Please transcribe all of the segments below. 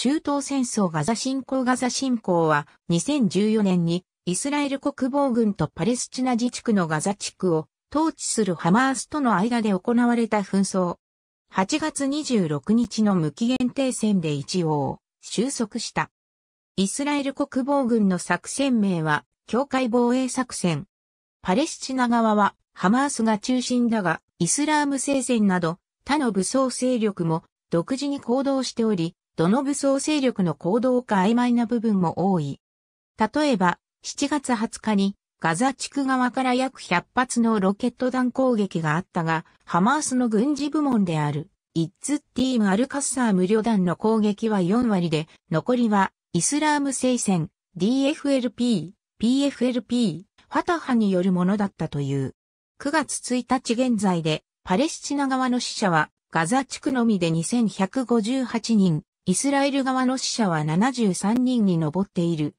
中東戦争ガザ侵攻ガザ侵攻は2014年にイスラエル国防軍とパレスチナ自治区のガザ地区を統治するハマースとの間で行われた紛争。8月26日の無期限停戦で一応収束した。イスラエル国防軍の作戦名は境界防衛作戦。パレスチナ側はハマースが中心だがイスラーム聖戦など他の武装勢力も独自に行動しており、どの武装勢力の行動か曖昧な部分も多い。例えば、7月20日にガザ地区側から約100発のロケット弾攻撃があったが、ハマースの軍事部門である、イッツ・ティーム・アルカッサー無旅団の攻撃は4割で、残りは、イスラーム聖戦、DFLP、PFLP、ファタハによるものだったという。9月1日現在で、パレスチナ側の死者は、ガザ地区のみで2158人、イスラエル側の死者は73人に上っている。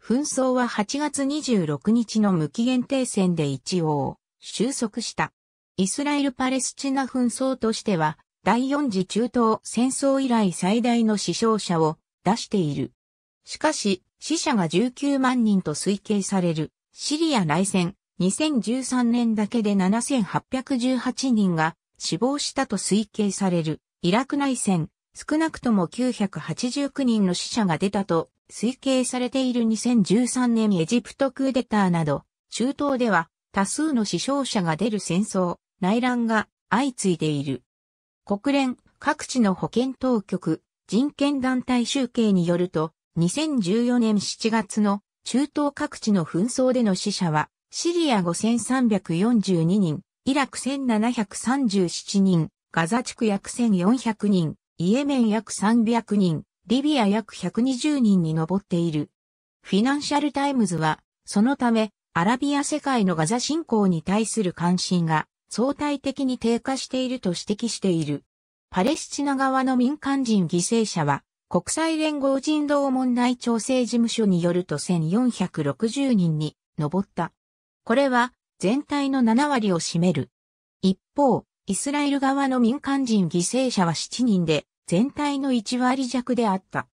紛争は8月26日の無期限停戦で一応収束した。イスラエル・パレスチナ紛争としては第四次中東戦争以来最大の死傷者を出している。しかし死者が19万人と推計されるシリア内戦2013年だけで7818人が死亡したと推計されるイラク内戦少なくとも989人の死者が出たと推計されている2013年エジプトクーデターなど、中東では多数の死傷者が出る戦争、内乱が相次いでいる。国連各地の保健当局、人権団体集計によると、2014年7月の中東各地の紛争での死者は、シリア5342人、イラク1737人、ガザ地区約1400人、イエメン約300人、リビア約120人に上っている。フィナンシャルタイムズは、そのため、アラビア世界のガザ侵攻に対する関心が相対的に低下していると指摘している。パレスチナ側の民間人犠牲者は、国際連合人道問題調整事務所によると1460人に上った。これは全体の7割を占める。一方、イスラエル側の民間人犠牲者は7人で、全体の1割弱であった。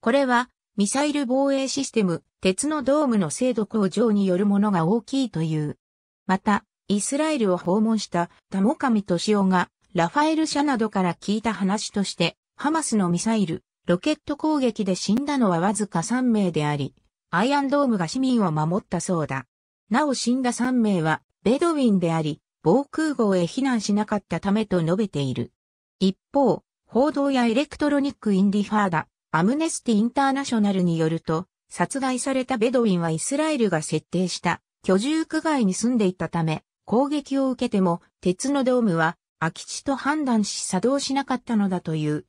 これは、ミサイル防衛システム、鉄のドームの精度向上によるものが大きいという。また、イスラエルを訪問した田モカミ敏夫が、ラファエル社などから聞いた話として、ハマスのミサイル、ロケット攻撃で死んだのはわずか3名であり、アイアンドームが市民を守ったそうだ。なお死んだ3名は、ベドウィンであり、防空壕へ避難しなかったためと述べている。一方、報道やエレクトロニック・インディファーダ、アムネスティ・インターナショナルによると、殺害されたベドウィンはイスラエルが設定した居住区外に住んでいたため、攻撃を受けても鉄のドームは空き地と判断し作動しなかったのだという。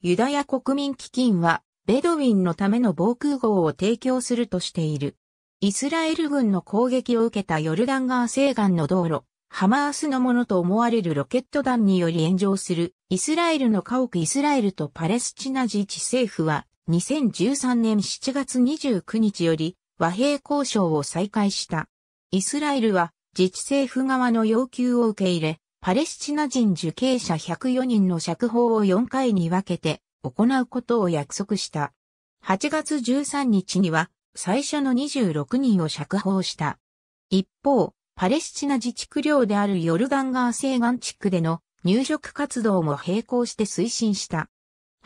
ユダヤ国民基金はベドウィンのための防空壕を提供するとしている。イスラエル軍の攻撃を受けたヨルダン川西岸の道路、ハマースのものと思われるロケット弾により炎上するイスラエルの家屋イスラエルとパレスチナ自治政府は2013年7月29日より和平交渉を再開した。イスラエルは自治政府側の要求を受け入れ、パレスチナ人受刑者104人の釈放を4回に分けて行うことを約束した。8月13日には最初の26人を釈放した。一方、パレスチナ自治区領であるヨルダン川西岸地区での入植活動も並行して推進した。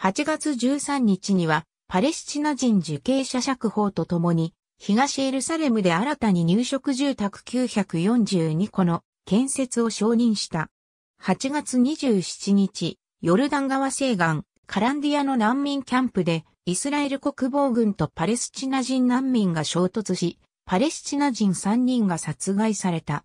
8月13日には、パレスチナ人受刑者釈放とともに、東エルサレムで新たに入植住宅942個の建設を承認した。8月27日、ヨルダン川西岸、カランディアの難民キャンプで、イスラエル国防軍とパレスチナ人難民が衝突し、パレスチナ人3人が殺害された。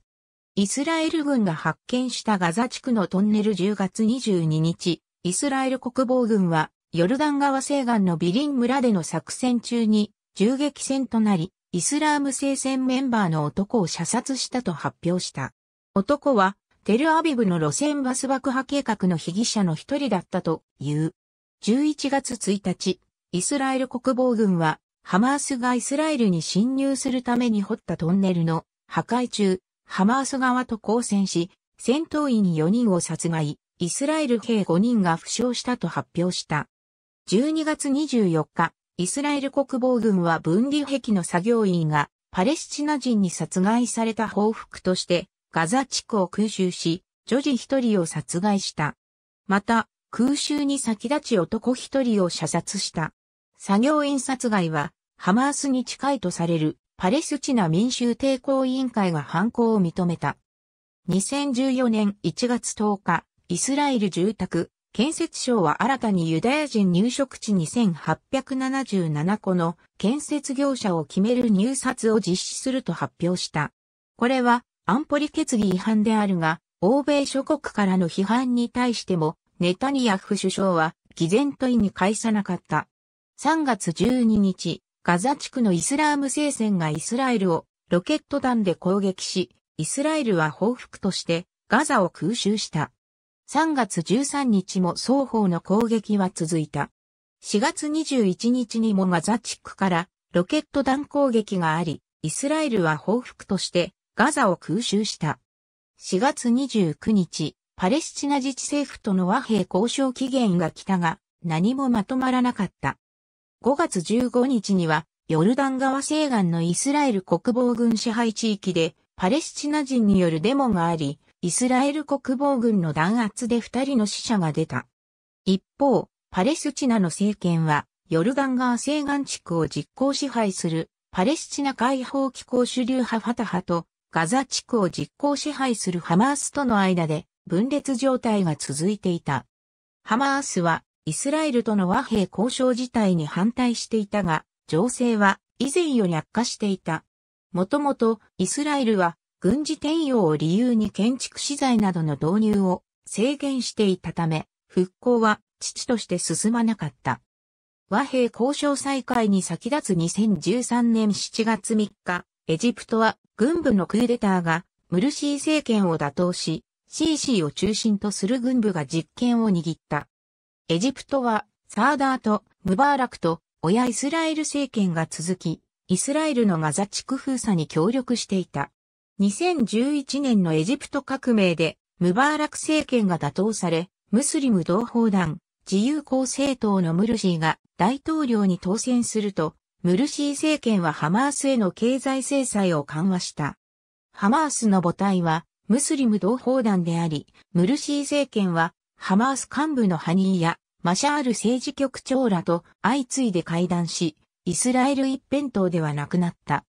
イスラエル軍が発見したガザ地区のトンネル10月22日、イスラエル国防軍は、ヨルダン川西岸のビリン村での作戦中に、銃撃戦となり、イスラーム聖戦メンバーの男を射殺したと発表した。男は、テルアビブの路線バス爆破計画の被疑者の一人だったという。11月1日、イスラエル国防軍はハマースがイスラエルに侵入するために掘ったトンネルの破壊中、ハマース側と交戦し、戦闘員4人を殺害、イスラエル兵5人が負傷したと発表した。12月24日、イスラエル国防軍は分離壁の作業員がパレスチナ人に殺害された報復としてガザ地区を空襲し、女児1人を殺害した。また、空襲に先立ち男1人を射殺した。作業員殺害はハマースに近いとされるパレスチナ民衆抵抗委員会が犯行を認めた。2014年1月10日、イスラエル住宅、建設省は新たにユダヤ人入植地2877個の建設業者を決める入札を実施すると発表した。これは安保理決議違反であるが、欧米諸国からの批判に対しても、ネタニヤフ首相は、偽善と意に返さなかった。3月12日、ガザ地区のイスラーム聖戦がイスラエルをロケット弾で攻撃し、イスラエルは報復としてガザを空襲した。3月13日も双方の攻撃は続いた。4月21日にもガザ地区からロケット弾攻撃があり、イスラエルは報復としてガザを空襲した。4月29日、パレスチナ自治政府との和平交渉期限が来たが、何もまとまらなかった。5月15日には、ヨルダン川西岸のイスラエル国防軍支配地域で、パレスチナ人によるデモがあり、イスラエル国防軍の弾圧で2人の死者が出た。一方、パレスチナの政権は、ヨルダン川西岸地区を実効支配する、パレスチナ解放機構主流派ファタハと、ガザ地区を実効支配するハマースとの間で、分裂状態が続いていた。ハマースは、イスラエルとの和平交渉自体に反対していたが、情勢は以前より悪化していた。もともとイスラエルは軍事転用を理由に建築資材などの導入を制限していたため、復興は父として進まなかった。和平交渉再開に先立つ2013年7月3日、エジプトは軍部のクーデターがムルシー政権を打倒し、シーシーを中心とする軍部が実権を握った。エジプトは、サーダーとムバーラクと親イスラエル政権が続き、イスラエルのガザ地区封鎖に協力していた。2011年のエジプト革命で、ムバーラク政権が打倒され、ムスリム同胞団、自由公正党のムルシーが大統領に当選すると、ムルシー政権はハマースへの経済制裁を緩和した。ハマースの母体はムスリム同胞団であり、ムルシー政権はハマース幹部のハニーやマシャール政治局長らと相次いで会談し、イスラエル一辺倒ではなくなった。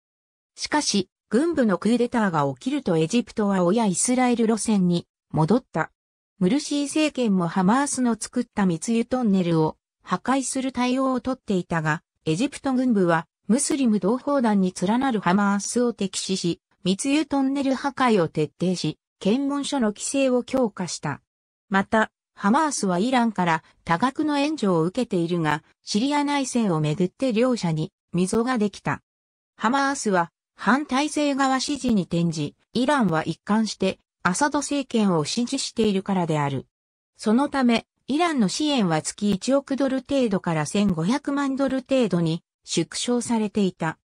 しかし、軍部のクーデターが起きるとエジプトは親イスラエル路線に戻った。ムルシー政権もハマースの作った密輸トンネルを破壊する対応をとっていたが、エジプト軍部はムスリム同胞団に連なるハマースを敵視し、密輸トンネル破壊を徹底し、検問所の規制を強化した。また、ハマースはイランから多額の援助を受けているが、シリア内戦をめぐって両者に溝ができた。ハマースは反体制側支持に転じ、イランは一貫してアサド政権を支持しているからである。そのため、イランの支援は月1億ドル程度から1500万ドル程度に縮小されていた。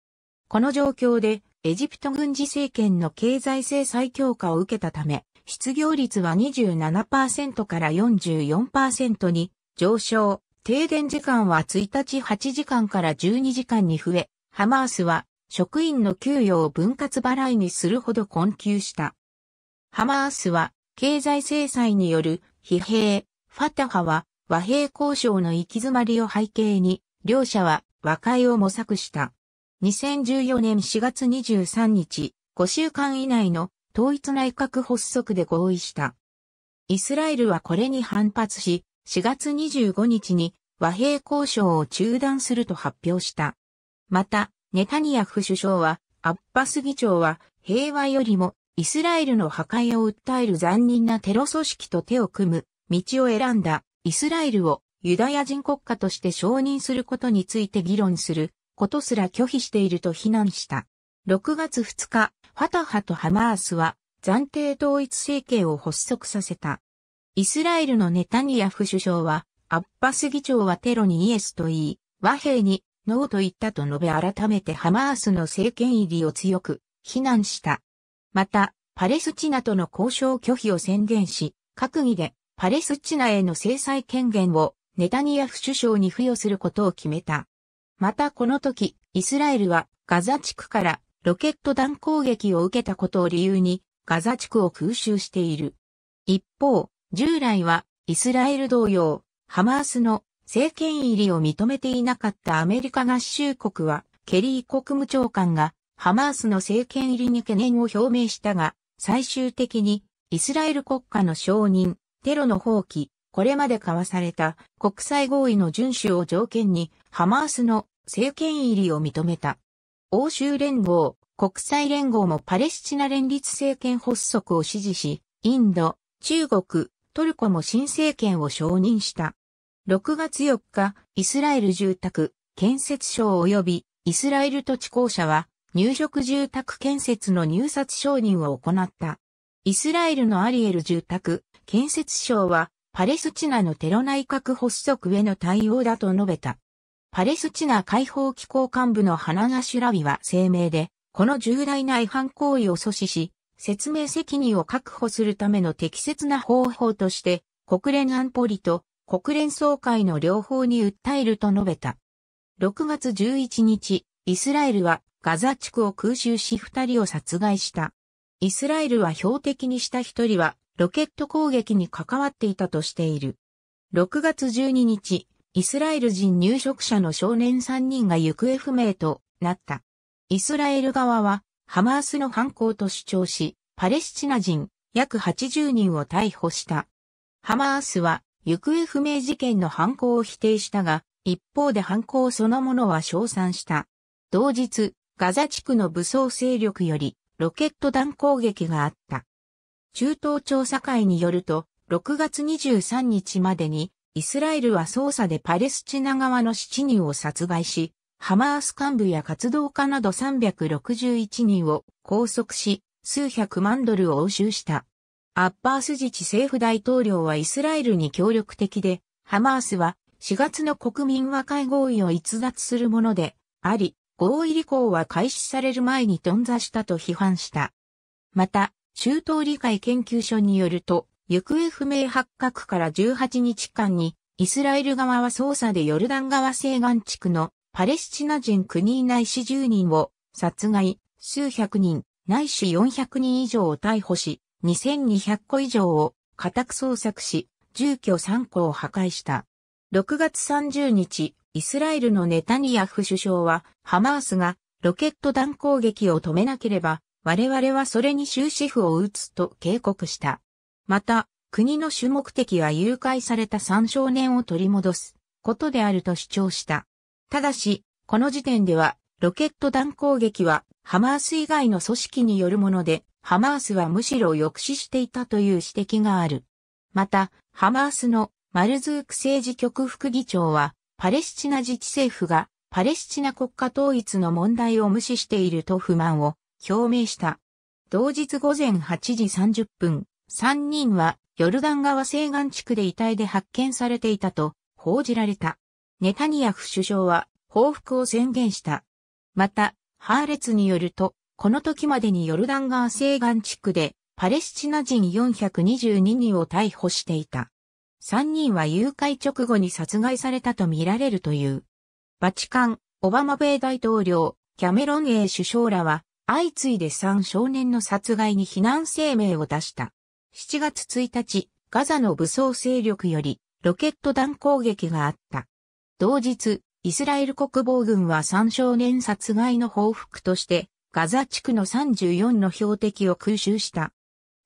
この状況で、エジプト軍事政権の経済制裁強化を受けたため、失業率は27%から44%に上昇。停電時間は1日8時間から12時間に増え、ハマースは職員の給与を分割払いにするほど困窮した。ハマースは経済制裁による疲弊、ファタハは和平交渉の行き詰まりを背景に、両者は和解を模索した。2014年4月23日、5週間以内の統一内閣発足で合意した。イスラエルはこれに反発し、4月25日に和平交渉を中断すると発表した。また、ネタニヤフ首相は、アッバス議長は、平和よりもイスラエルの破壊を訴える残忍なテロ組織と手を組む道を選んだイスラエルをユダヤ人国家として承認することについて議論することすら拒否していると非難した。6月2日、ファタハとハマースは暫定統一政権を発足させた。イスラエルのネタニヤフ首相は、アッバス議長はテロにイエスと言い、和平にノーと言ったと述べ改めてハマースの政権入りを強く非難した。また、パレスチナとの交渉拒否を宣言し、閣議でパレスチナへの制裁権限をネタニヤフ首相に付与することを決めた。またこの時、イスラエルはガザ地区からロケット弾攻撃を受けたことを理由にガザ地区を空襲している。一方、従来はイスラエル同様、ハマースの政権入りを認めていなかったアメリカ合衆国は、ケリー国務長官がハマースの政権入りに懸念を表明したが、最終的にイスラエル国家の承認、テロの放棄、これまで交わされた国際合意の遵守を条件にハマースの政権入りを認めた。欧州連合、国際連合もパレスチナ連立政権発足を支持し、インド、中国、トルコも新政権を承認した。6月4日、イスラエル住宅、建設省及びイスラエル土地公社は、入植住宅建設の入札承認を行った。イスラエルのアリエル住宅、建設省は、パレスチナのテロ内閣発足への対応だと述べた。パレスチナ解放機構幹部のハナナ・シュラビは声明で、この重大な違反行為を阻止し、説明責任を確保するための適切な方法として、国連安保理と国連総会の両方に訴えると述べた。6月11日、イスラエルはガザ地区を空襲し2人を殺害した。イスラエルは標的にした1人はロケット攻撃に関わっていたとしている。6月12日、イスラエル人入植者の少年3人が行方不明となった。イスラエル側はハマースの犯行と主張し、パレスチナ人約80人を逮捕した。ハマースは行方不明事件の犯行を否定したが、一方で犯行そのものは称賛した。同日、ガザ地区の武装勢力よりロケット弾攻撃があった。中東調査会によると、6月23日までにイスラエルは捜査でパレスチナ側の7人を殺害し、ハマース幹部や活動家など361人を拘束し、数百万ドルを押収した。アッパース自治政府大統領はイスラエルに協力的で、ハマースは4月の国民和解合意を逸脱するものであり、合意履行は開始される前に頓挫したと批判した。また、中東理解研究所によると、行方不明発覚から18日間に、イスラエル側は捜査でヨルダン川西岸地区のパレスチナ人9人内市10人を殺害、数百人、内市400人以上を逮捕し、2200個以上を家宅捜索し、住居3個を破壊した。6月30日、イスラエルのネタニヤフ首相は、ハマースがロケット弾攻撃を止めなければ、我々はそれに終止符を打つと警告した。また、国の主目的は誘拐された三少年を取り戻すことであると主張した。ただし、この時点では、ロケット弾攻撃はハマース以外の組織によるもので、ハマースはむしろ抑止していたという指摘がある。また、ハマースのマルズーク政治局副議長は、パレスチナ自治政府がパレスチナ国家統一の問題を無視していると不満を表明した。同日午前8時30分、3人はヨルダン川西岸地区で遺体で発見されていたと報じられた。ネタニヤフ首相は報復を宣言した。また、ハーレツによると、この時までにヨルダン川西岸地区でパレスチナ人422人を逮捕していた。3人は誘拐直後に殺害されたとみられるという。バチカン、オバマ米大統領、キャメロン A 首相らは、相次いで3少年の殺害に非難声明を出した。7月1日、ガザの武装勢力よりロケット弾攻撃があった。同日、イスラエル国防軍は3少年殺害の報復として、ガザ地区の34の標的を空襲した。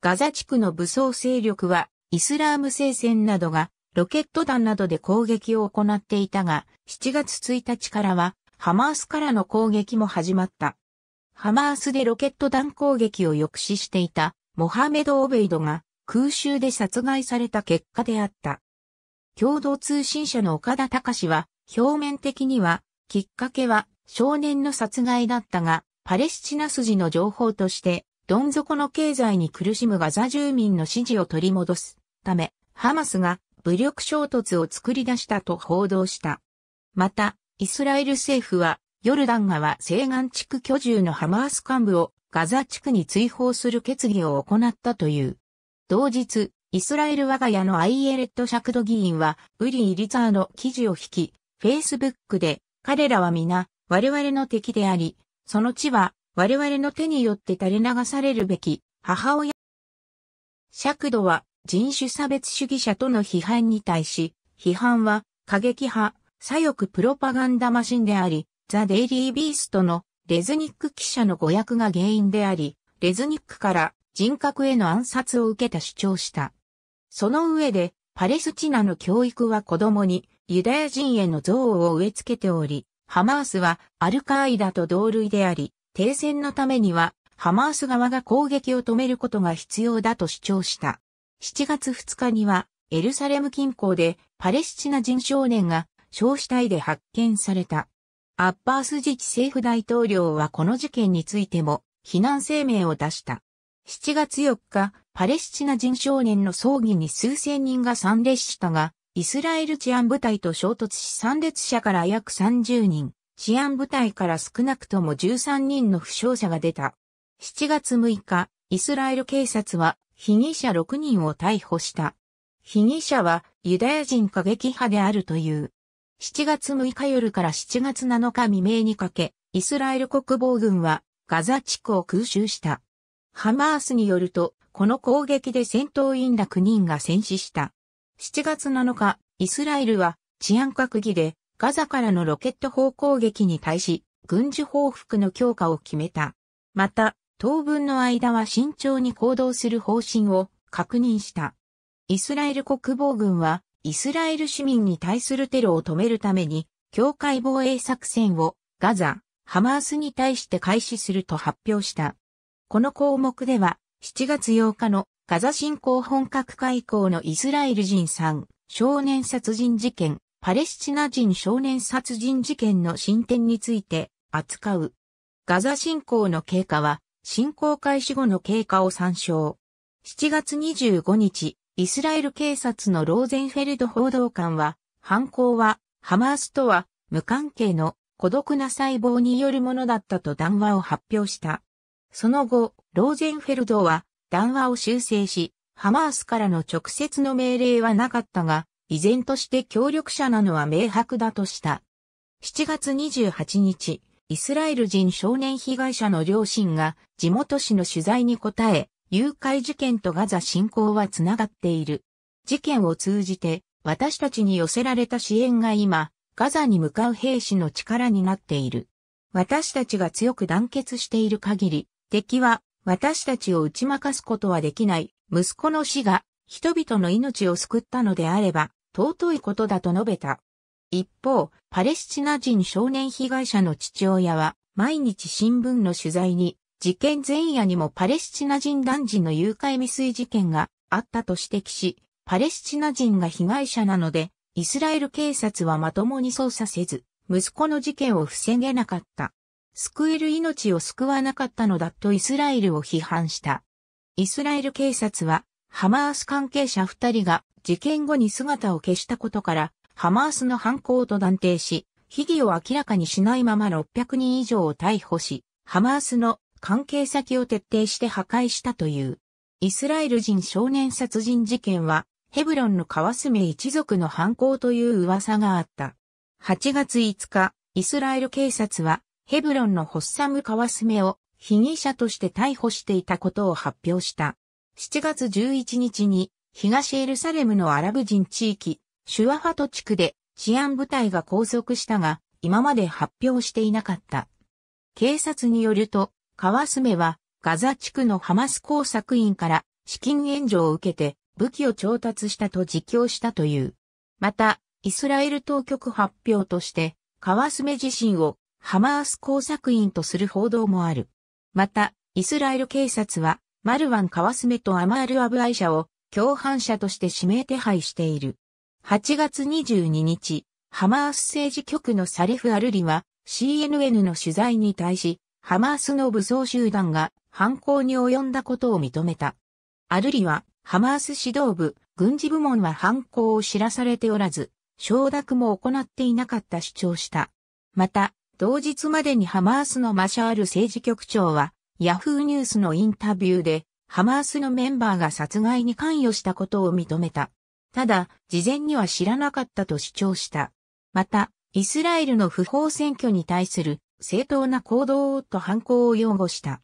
ガザ地区の武装勢力は、イスラーム聖戦などが、ロケット弾などで攻撃を行っていたが、7月1日からは、ハマースからの攻撃も始まった。ハマースでロケット弾攻撃を抑止していたモハメド・オベイドが空襲で殺害された結果であった。共同通信社の岡田隆は、表面的には、きっかけは少年の殺害だったが、パレスチナ筋の情報として、どん底の経済に苦しむガザ住民の支持を取り戻すため、ハマスが武力衝突を作り出したと報道した。また、イスラエル政府は、ヨルダン川西岸地区居住のハマース幹部をガザ地区に追放する決議を行ったという。同日、イスラエル我が家のアイエレット・シャクド議員は、ウリー・リザーの記事を引き、フェイスブックで、彼らは皆、我々の敵であり、その地は、我々の手によって垂れ流されるべき、母親。尺度は、人種差別主義者との批判に対し、批判は、過激派、左翼プロパガンダマシンであり、ザ・デイリー・ビーストのレズニック記者の誤訳が原因であり、レズニックから人格への暗殺を受けた主張した。その上で、パレスチナの教育は子供にユダヤ人への憎悪を植え付けており、ハマースはアルカーイダと同類であり、停戦のためにはハマース側が攻撃を止めることが必要だと主張した。7月2日にはエルサレム近郊でパレスチナ人少年が焼死体で発見された。アッパース自治政府大統領はこの事件についても非難声明を出した。7月4日、パレスチナ人少年の葬儀に数千人が参列したが、イスラエル治安部隊と衝突し参列者から約30人、治安部隊から少なくとも13人の負傷者が出た。7月6日、イスラエル警察は被疑者6人を逮捕した。被疑者はユダヤ人過激派であるという。7月6日夜から7月7日未明にかけ、イスラエル国防軍はガザ地区を空襲した。ハマースによると、この攻撃で戦闘員ら9人が戦死した。7月7日、イスラエルは治安閣議でガザからのロケット砲攻撃に対し、軍事報復の強化を決めた。また、当分の間は慎重に行動する方針を確認した。イスラエル国防軍はイスラエル市民に対するテロを止めるために、境界防衛作戦をガザ、ハマースに対して開始すると発表した。この項目では、7月8日のガザ侵攻本格化以降のイスラエル人3少年殺人事件、パレスチナ人少年殺人事件の進展について扱う。ガザ侵攻の経過は、侵攻開始後の経過を参照。7月25日、イスラエル警察のローゼンフェルド報道官は、犯行は、ハマースとは、無関係の孤独な細胞によるものだったと談話を発表した。その後、ローゼンフェルドは談話を修正し、ハマースからの直接の命令はなかったが、依然として協力者なのは明白だとした。7月28日、イスラエル人少年被害者の両親が地元紙の取材に答え、誘拐事件とガザ侵攻はつながっている。事件を通じて、私たちに寄せられた支援が今、ガザに向かう兵士の力になっている。私たちが強く団結している限り、敵は私たちを打ち負かすことはできない。息子の死が人々の命を救ったのであれば、尊いことだと述べた。一方、パレスチナ人少年被害者の父親は、毎日新聞の取材に、事件前夜にもパレスチナ人男児の誘拐未遂事件があったと指摘し、パレスチナ人が被害者なので、イスラエル警察はまともに捜査せず、息子の事件を防げなかった。救える命を救わなかったのだとイスラエルを批判した。イスラエル警察は、ハマース関係者二人が事件後に姿を消したことから、ハマースの犯行と断定し、被疑を明らかにしないまま600人以上を逮捕し、ハマースの関係先を徹底して破壊したという。イスラエル人少年殺人事件は、ヘブロンの川メ一族の犯行という噂があった。8月5日、イスラエル警察は、ヘブロンのホッサム川メを被疑者として逮捕していたことを発表した。7月11日に、東エルサレムのアラブ人地域、シュワファト地区で治安部隊が拘束したが、今まで発表していなかった。警察によると、カワスメはガザ地区のハマス工作員から資金援助を受けて武器を調達したと自供したという。また、イスラエル当局発表として、カワスメ自身をハマース工作員とする報道もある。また、イスラエル警察は、マルワン・カワスメとアマール・アブアイ社を共犯者として指名手配している。8月22日、ハマース政治局のサレフ・アルリは CNN の取材に対し、ハマースの武装集団が犯行に及んだことを認めた。アルリは、ハマース指導部、軍事部門は犯行を知らされておらず、承諾も行っていなかった主張した。また、同日までにハマースのマシャール政治局長は、ヤフーニュースのインタビューで、ハマースのメンバーが殺害に関与したことを認めた。ただ、事前には知らなかったと主張した。また、イスラエルの不法選挙に対する正当な行動をと犯行を擁護した。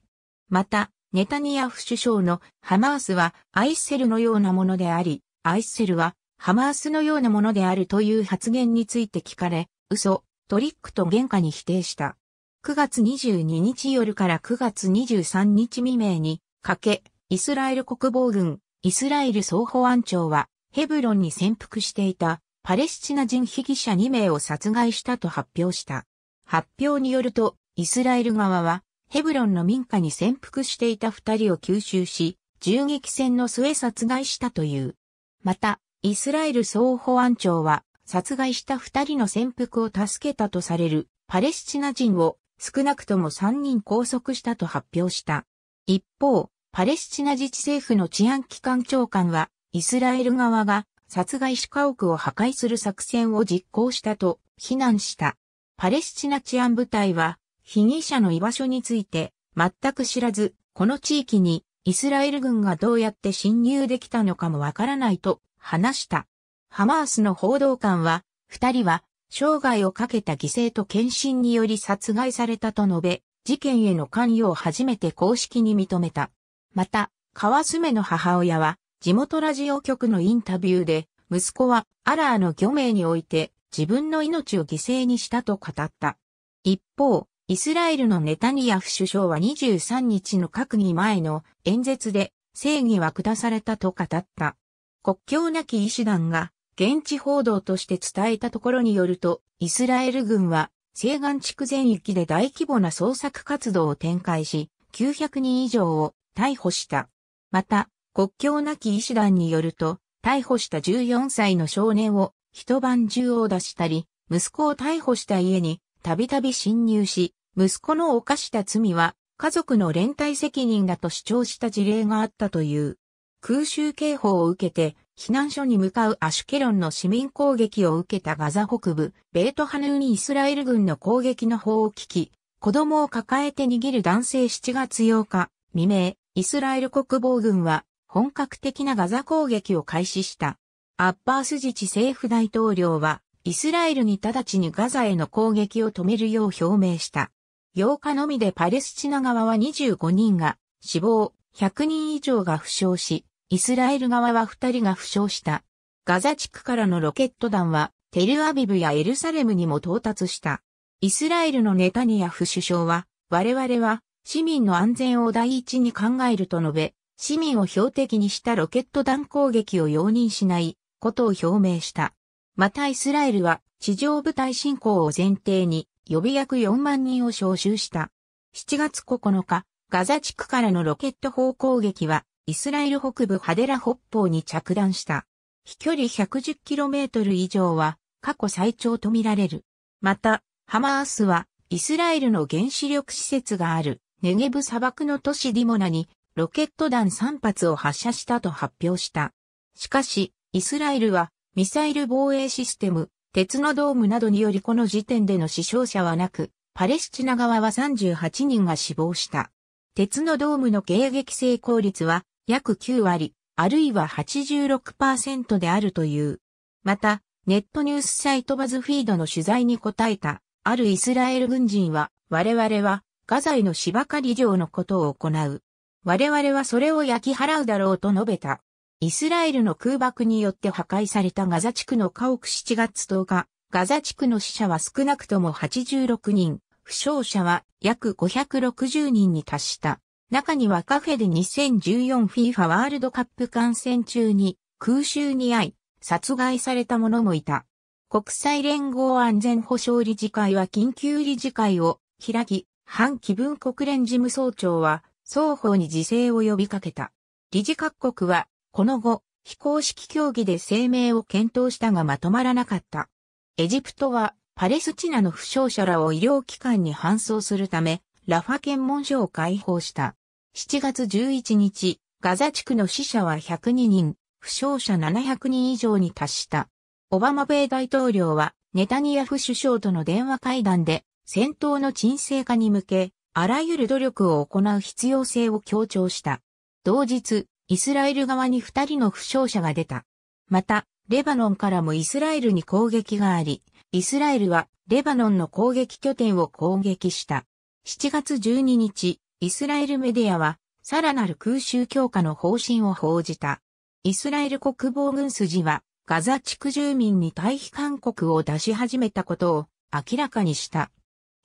また、ネタニヤフ首相のハマースはアイッセルのようなものであり、アイッセルはハマースのようなものであるという発言について聞かれ、嘘、トリックと原価に否定した。9月22日夜から9月23日未明にかけ、イスラエル国防軍、イスラエル総保安庁は、ヘブロンに潜伏していたパレスチナ人被疑者2名を殺害したと発表した。発表によると、イスラエル側は、ヘブロンの民家に潜伏していた二人を吸収し、銃撃戦の末殺害したという。また、イスラエル総保安庁は、殺害した二人の潜伏を助けたとされるパレスチナ人を少なくとも三人拘束したと発表した。一方、パレスチナ自治政府の治安機関長官は、イスラエル側が殺害し家屋を破壊する作戦を実行したと非難した。パレスチナ治安部隊は、被疑者の居場所について、全く知らず、この地域にイスラエル軍がどうやって侵入できたのかもわからないと話した。ハマースの報道官は、二人は生涯をかけた犠牲と献身により殺害されたと述べ、事件への関与を初めて公式に認めた。また、川爪の母親は、地元ラジオ局のインタビューで、息子はアラーの漁名において自分の命を犠牲にしたと語った。一方、イスラエルのネタニヤフ首相は23日の閣議前の演説で正義は下されたと語った。国境なき医師団が現地報道として伝えたところによると、イスラエル軍は西岸地区全域で大規模な捜索活動を展開し、900人以上を逮捕した。また、国境なき医師団によると、逮捕した14歳の少年を一晩中を出したり、息子を逮捕した家にたびたび侵入し、息子の犯した罪は家族の連帯責任だと主張した事例があったという。空襲警報を受けて避難所に向かうアシュケロンの市民攻撃を受けたガザ北部、ベートハヌーにイスラエル軍の攻撃の方を聞き、子供を抱えて逃げる男性7月8日、未明、イスラエル国防軍は本格的なガザ攻撃を開始した。アッパース自治政府大統領は、イスラエルに直ちにガザへの攻撃を止めるよう表明した。8日のみでパレスチナ側は25人が死亡、100人以上が負傷し、イスラエル側は2人が負傷した。ガザ地区からのロケット弾はテルアビブやエルサレムにも到達した。イスラエルのネタニヤフ首相は、我々は市民の安全を第一に考えると述べ、市民を標的にしたロケット弾攻撃を容認しないことを表明した。またイスラエルは地上部隊侵攻を前提に予備役4万人を招集した。7月9日、ガザ地区からのロケット砲攻撃はイスラエル北部ハデラ北方に着弾した。飛距離 110km 以上は過去最長とみられる。また、ハマースはイスラエルの原子力施設があるネゲブ砂漠の都市ディモナにロケット弾3発を発射したと発表した。しかし、イスラエルはミサイル防衛システム、鉄のドームなどによりこの時点での死傷者はなく、パレスチナ側は38人が死亡した。鉄のドームの迎撃成功率は約9割、あるいは86%であるという。また、ネットニュースサイトバズフィードの取材に答えた、あるイスラエル軍人は、我々はガザイの芝刈り場のことを行う。我々はそれを焼き払うだろうと述べた。イスラエルの空爆によって破壊されたガザ地区の家屋7月10日、ガザ地区の死者は少なくとも86人、負傷者は約560人に達した。中にはカフェで 2014FIFA ワールドカップ観戦中に空襲に遭い、殺害された者もいた。国際連合安全保障理事会は緊急理事会を開き、反気分国連事務総長は双方に自制を呼びかけた。理事各国はこの後、非公式協議で声明を検討したがまとまらなかった。エジプトはパレスチナの負傷者らを医療機関に搬送するため、ラファ検問所を開放した。7月11日、ガザ地区の死者は102人、負傷者700人以上に達した。オバマ米大統領は、ネタニヤフ首相との電話会談で、戦闘の沈静化に向け、あらゆる努力を行う必要性を強調した。同日、イスラエル側に2人の負傷者が出た。また、レバノンからもイスラエルに攻撃があり、イスラエルはレバノンの攻撃拠点を攻撃した。7月12日、イスラエルメディアは、さらなる空襲強化の方針を報じた。イスラエル国防軍筋は、ガザ地区住民に退避勧告を出し始めたことを明らかにした。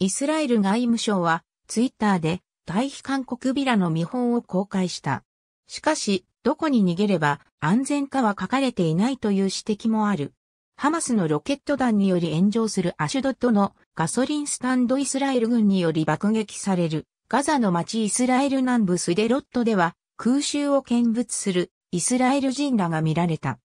イスラエル外務省は、ツイッターで、退避勧告ビラの見本を公開した。しかし、どこに逃げれば安全かは書かれていないという指摘もある。ハマスのロケット弾により炎上するアシュドットのガソリンスタンドイスラエル軍により爆撃されるガザの町イスラエル南部スデロットでは空襲を見物するイスラエル人らが見られた。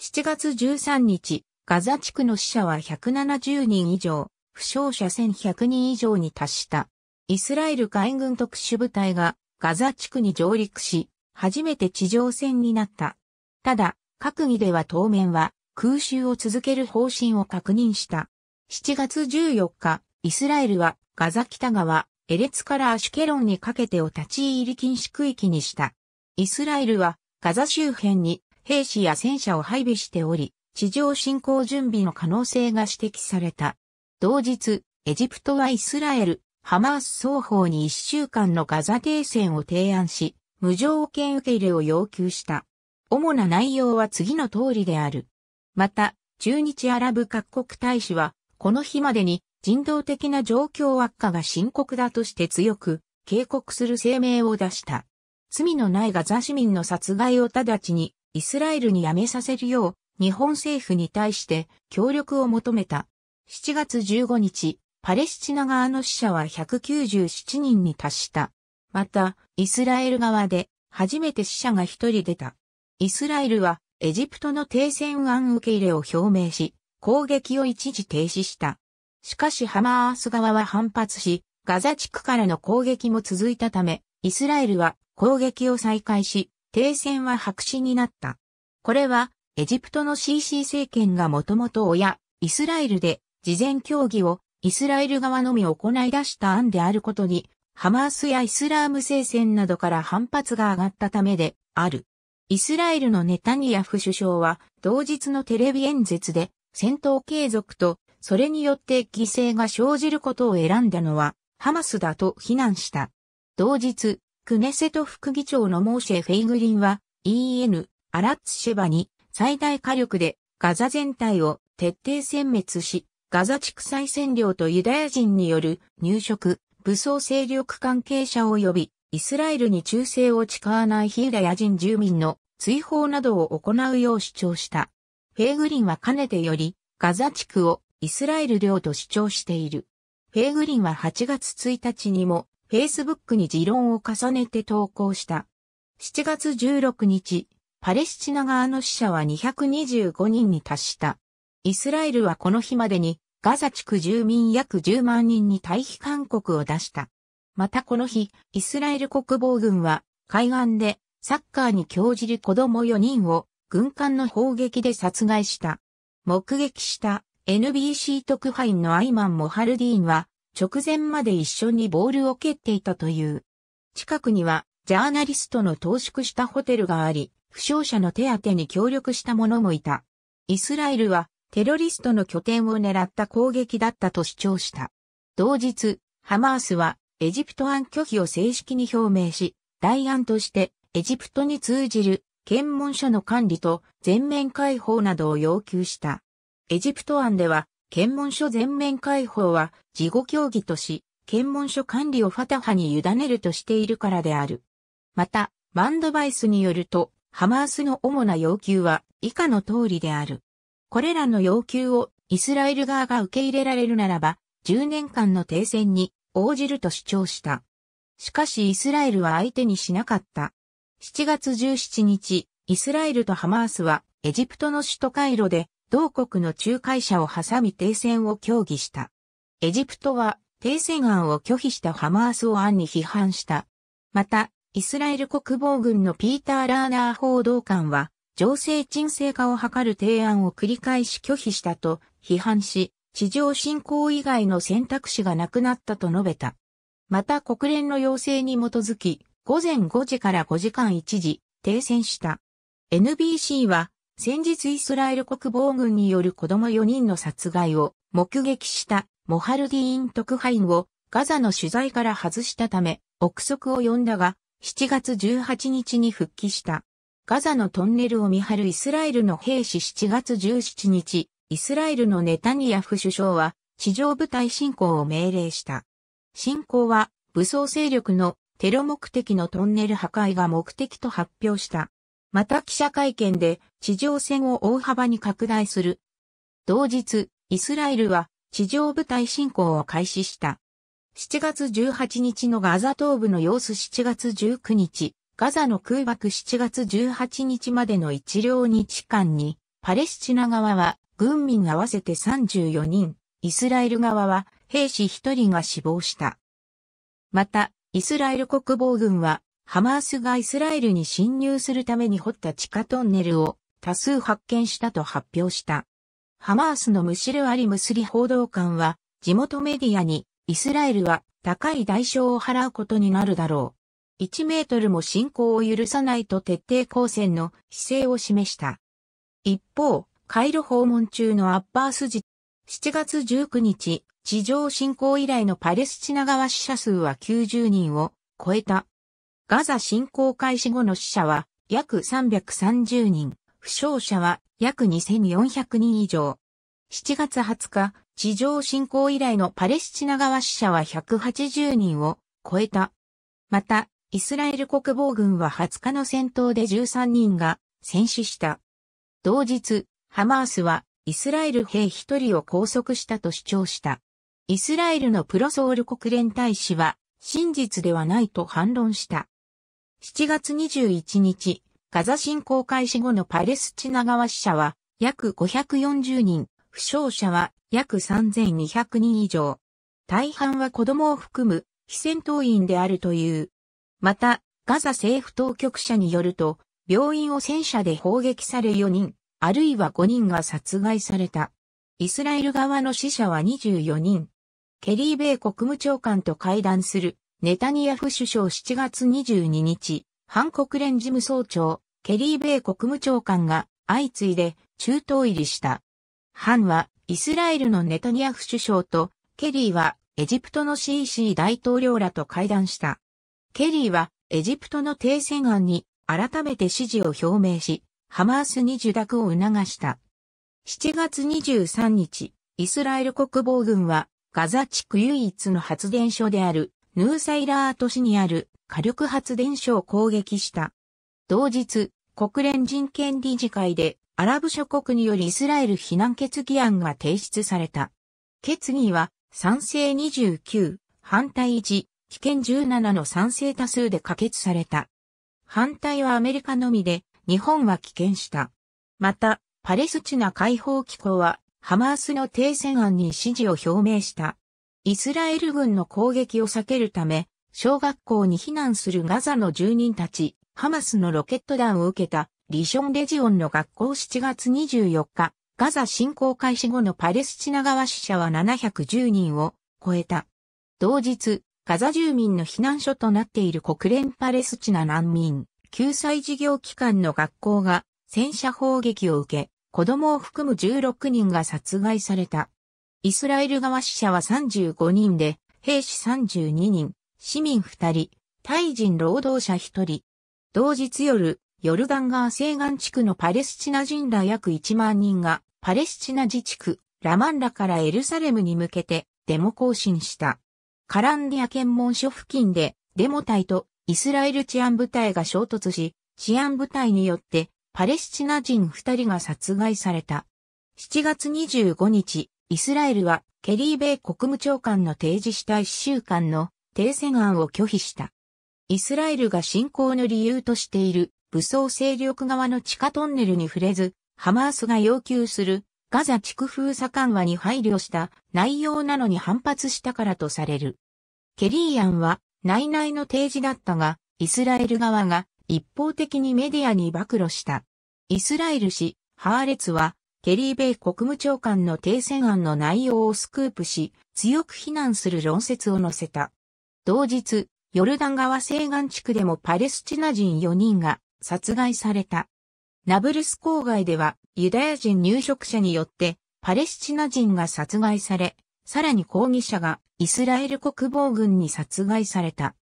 7月13日、ガザ地区の死者は170人以上、負傷者1100人以上に達した。イスラエル海軍特殊部隊がガザ地区に上陸し、初めて地上戦になった。ただ、閣議では当面は空襲を続ける方針を確認した。7月14日、イスラエルはガザ北側、エレツからアシュケロンにかけてを立ち入り禁止区域にした。イスラエルはガザ周辺に兵士や戦車を配備しており、地上侵攻準備の可能性が指摘された。同日、エジプトはイスラエル、ハマース双方に1週間のガザ停戦を提案し、無条件受け入れを要求した。主な内容は次の通りである。また、中日アラブ各国大使は、この日までに人道的な状況悪化が深刻だとして強く、警告する声明を出した。罪のないガザ市民の殺害を直ちにイスラエルにやめさせるよう日本政府に対して協力を求めた。7月15日、パレスチナ側の死者は197人に達した。また、イスラエル側で初めて死者が一人出た。イスラエルはエジプトの停戦案受け入れを表明し、攻撃を一時停止した。しかしハマース側は反発し、ガザ地区からの攻撃も続いたため、イスラエルは攻撃を再開し、停戦は白紙になった。これは、エジプトの CC 政権がもともと親、イスラエルで事前協議をイスラエル側のみ行い出した案であることに、ハマースやイスラーム聖戦などから反発が上がったためである。イスラエルのネタニヤフ首相は同日のテレビ演説で戦闘継続とそれによって犠牲が生じることを選んだのはハマスだと非難した。同日、クネセト副議長のモーシェ・フェイグリンは EN アラッツシェバに最大火力でガザ全体を徹底殲滅しガザ地区再占領とユダヤ人による入植、武装勢力関係者及びイスラエルに忠誠を誓わない非ユダヤ人住民の追放などを行うよう主張した。フェーグリンはかねてよりガザ地区をイスラエル領と主張している。フェーグリンは8月1日にもフェイスブックに持論を重ねて投稿した。7月16日、パレスチナ側の死者は225人に達した。イスラエルはこの日までにガザ地区住民約10万人に退避勧告を出した。またこの日、イスラエル国防軍は、海岸でサッカーに興じる子供4人を軍艦の砲撃で殺害した。目撃した NBC 特派員のアイマン・モハルディーンは、直前まで一緒にボールを蹴っていたという。近くには、ジャーナリストの投縮したホテルがあり、負傷者の手当てに協力した者もいた。イスラエルは、テロリストの拠点を狙った攻撃だったと主張した。同日、ハマースはエジプト案拒否を正式に表明し、代案としてエジプトに通じる検問所の管理と全面解放などを要求した。エジプト案では、検問所全面解放は事後協議とし、検問所管理をファタハに委ねるとしているからである。また、マンドバイスによると、ハマースの主な要求は以下の通りである。これらの要求をイスラエル側が受け入れられるならば、10年間の停戦に応じると主張した。しかしイスラエルは相手にしなかった。7月17日、イスラエルとハマースはエジプトの首都カイロで同国の仲介者を挟み停戦を協議した。エジプトは停戦案を拒否したハマースを案に批判した。また、イスラエル国防軍のピーター・ラーナー報道官は、情勢沈静化を図る提案を繰り返し拒否したと批判し、地上侵攻以外の選択肢がなくなったと述べた。また国連の要請に基づき、午前5時から5時間一時、停戦した。NBC は、先日イスラエル国防軍による子供4人の殺害を目撃したモハルディーン特派員をガザの取材から外したため、憶測を呼んだが、7月18日に復帰した。ガザのトンネルを見張るイスラエルの兵士7月17日、イスラエルのネタニヤフ首相は、地上部隊侵攻を命令した。侵攻は、武装勢力のテロ目的のトンネル破壊が目的と発表した。また記者会見で、地上戦を大幅に拡大する。同日、イスラエルは、地上部隊侵攻を開始した。7月18日のガザ東部の様子7月19日、ガザの空爆7月18日までの一両日間に、パレスチナ側は軍民合わせて34人、イスラエル側は兵士1人が死亡した。また、イスラエル国防軍は、ハマースがイスラエルに侵入するために掘った地下トンネルを多数発見したと発表した。ハマースのムシル・アリ・ムスリ報道官は、地元メディアに、イスラエルは高い代償を払うことになるだろう。1メートルも進行を許さないと徹底抗戦の姿勢を示した。一方、カイロ訪問中のアッパース時、7月19日、地上侵攻以来のパレスチナ側死者数は90人を超えた。ガザ侵攻開始後の死者は約330人、負傷者は約2400人以上。7月20日、地上侵攻以来のパレスチナ側死者は180人を超えた。また、イスラエル国防軍は20日の戦闘で13人が戦死した。同日、ハマースはイスラエル兵1人を拘束したと主張した。イスラエルのプロソール国連大使は真実ではないと反論した。7月21日、ガザ侵攻開始後のパレスチナ側死者は約540人、負傷者は約3200人以上。大半は子供を含む非戦闘員であるというまた、ガザ政府当局者によると、病院を戦車で砲撃され4人、あるいは5人が殺害された。イスラエル側の死者は24人。ケリー米国務長官と会談する、ネタニヤフ首相7月22日、反国連事務総長、ケリー米国務長官が相次いで中東入りした。反は、イスラエルのネタニヤフ首相と、ケリーはエジプトの CC 大統領らと会談した。ケリーはエジプトの停戦案に改めて支持を表明し、ハマースに受諾を促した。7月23日、イスラエル国防軍はガザ地区唯一の発電所であるヌーサイラー都市にある火力発電所を攻撃した。同日、国連人権理事会でアラブ諸国によりイスラエル非難決議案が提出された。決議は賛成29、反対1、危険17の賛成多数で可決された。反対はアメリカのみで、日本は棄権した。また、パレスチナ解放機構は、ハマースの停戦案に支持を表明した。イスラエル軍の攻撃を避けるため、小学校に避難するガザの住人たち、ハマスのロケット弾を受けた、リションレジオンの学校7月24日、ガザ侵攻開始後のパレスチナ側死者は710人を超えた。同日、ガザ住民の避難所となっている国連パレスチナ難民救済事業機関の学校が戦車砲撃を受け、子供を含む16人が殺害された。イスラエル側死者は35人で、兵士32人、市民2人、タイ人労働者1人。同日夜、ヨルダン川西岸地区のパレスチナ人ら約1万人が、パレスチナ自治区、ラマンラからエルサレムに向けて、デモ行進した。カランディア検問所付近でデモ隊とイスラエル治安部隊が衝突し、治安部隊によってパレスチナ人2人が殺害された。7月25日、イスラエルはケリー米国務長官の提示した1週間の停戦案を拒否した。イスラエルが侵攻の理由としている武装勢力側の地下トンネルに触れず、ハマースが要求するガザ地区封鎖緩和に配慮した内容なのに反発したからとされる。ケリー案は内々の提示だったが、イスラエル側が一方的にメディアに暴露した。イスラエル氏、ハーレツは、ケリー米国務長官の停戦案の内容をスクープし、強く非難する論説を載せた。同日、ヨルダン川西岸地区でもパレスチナ人4人が殺害された。ナブルス郊外ではユダヤ人入植者によってパレスチナ人が殺害され、さらに抗議者がイスラエル国防軍に殺害された。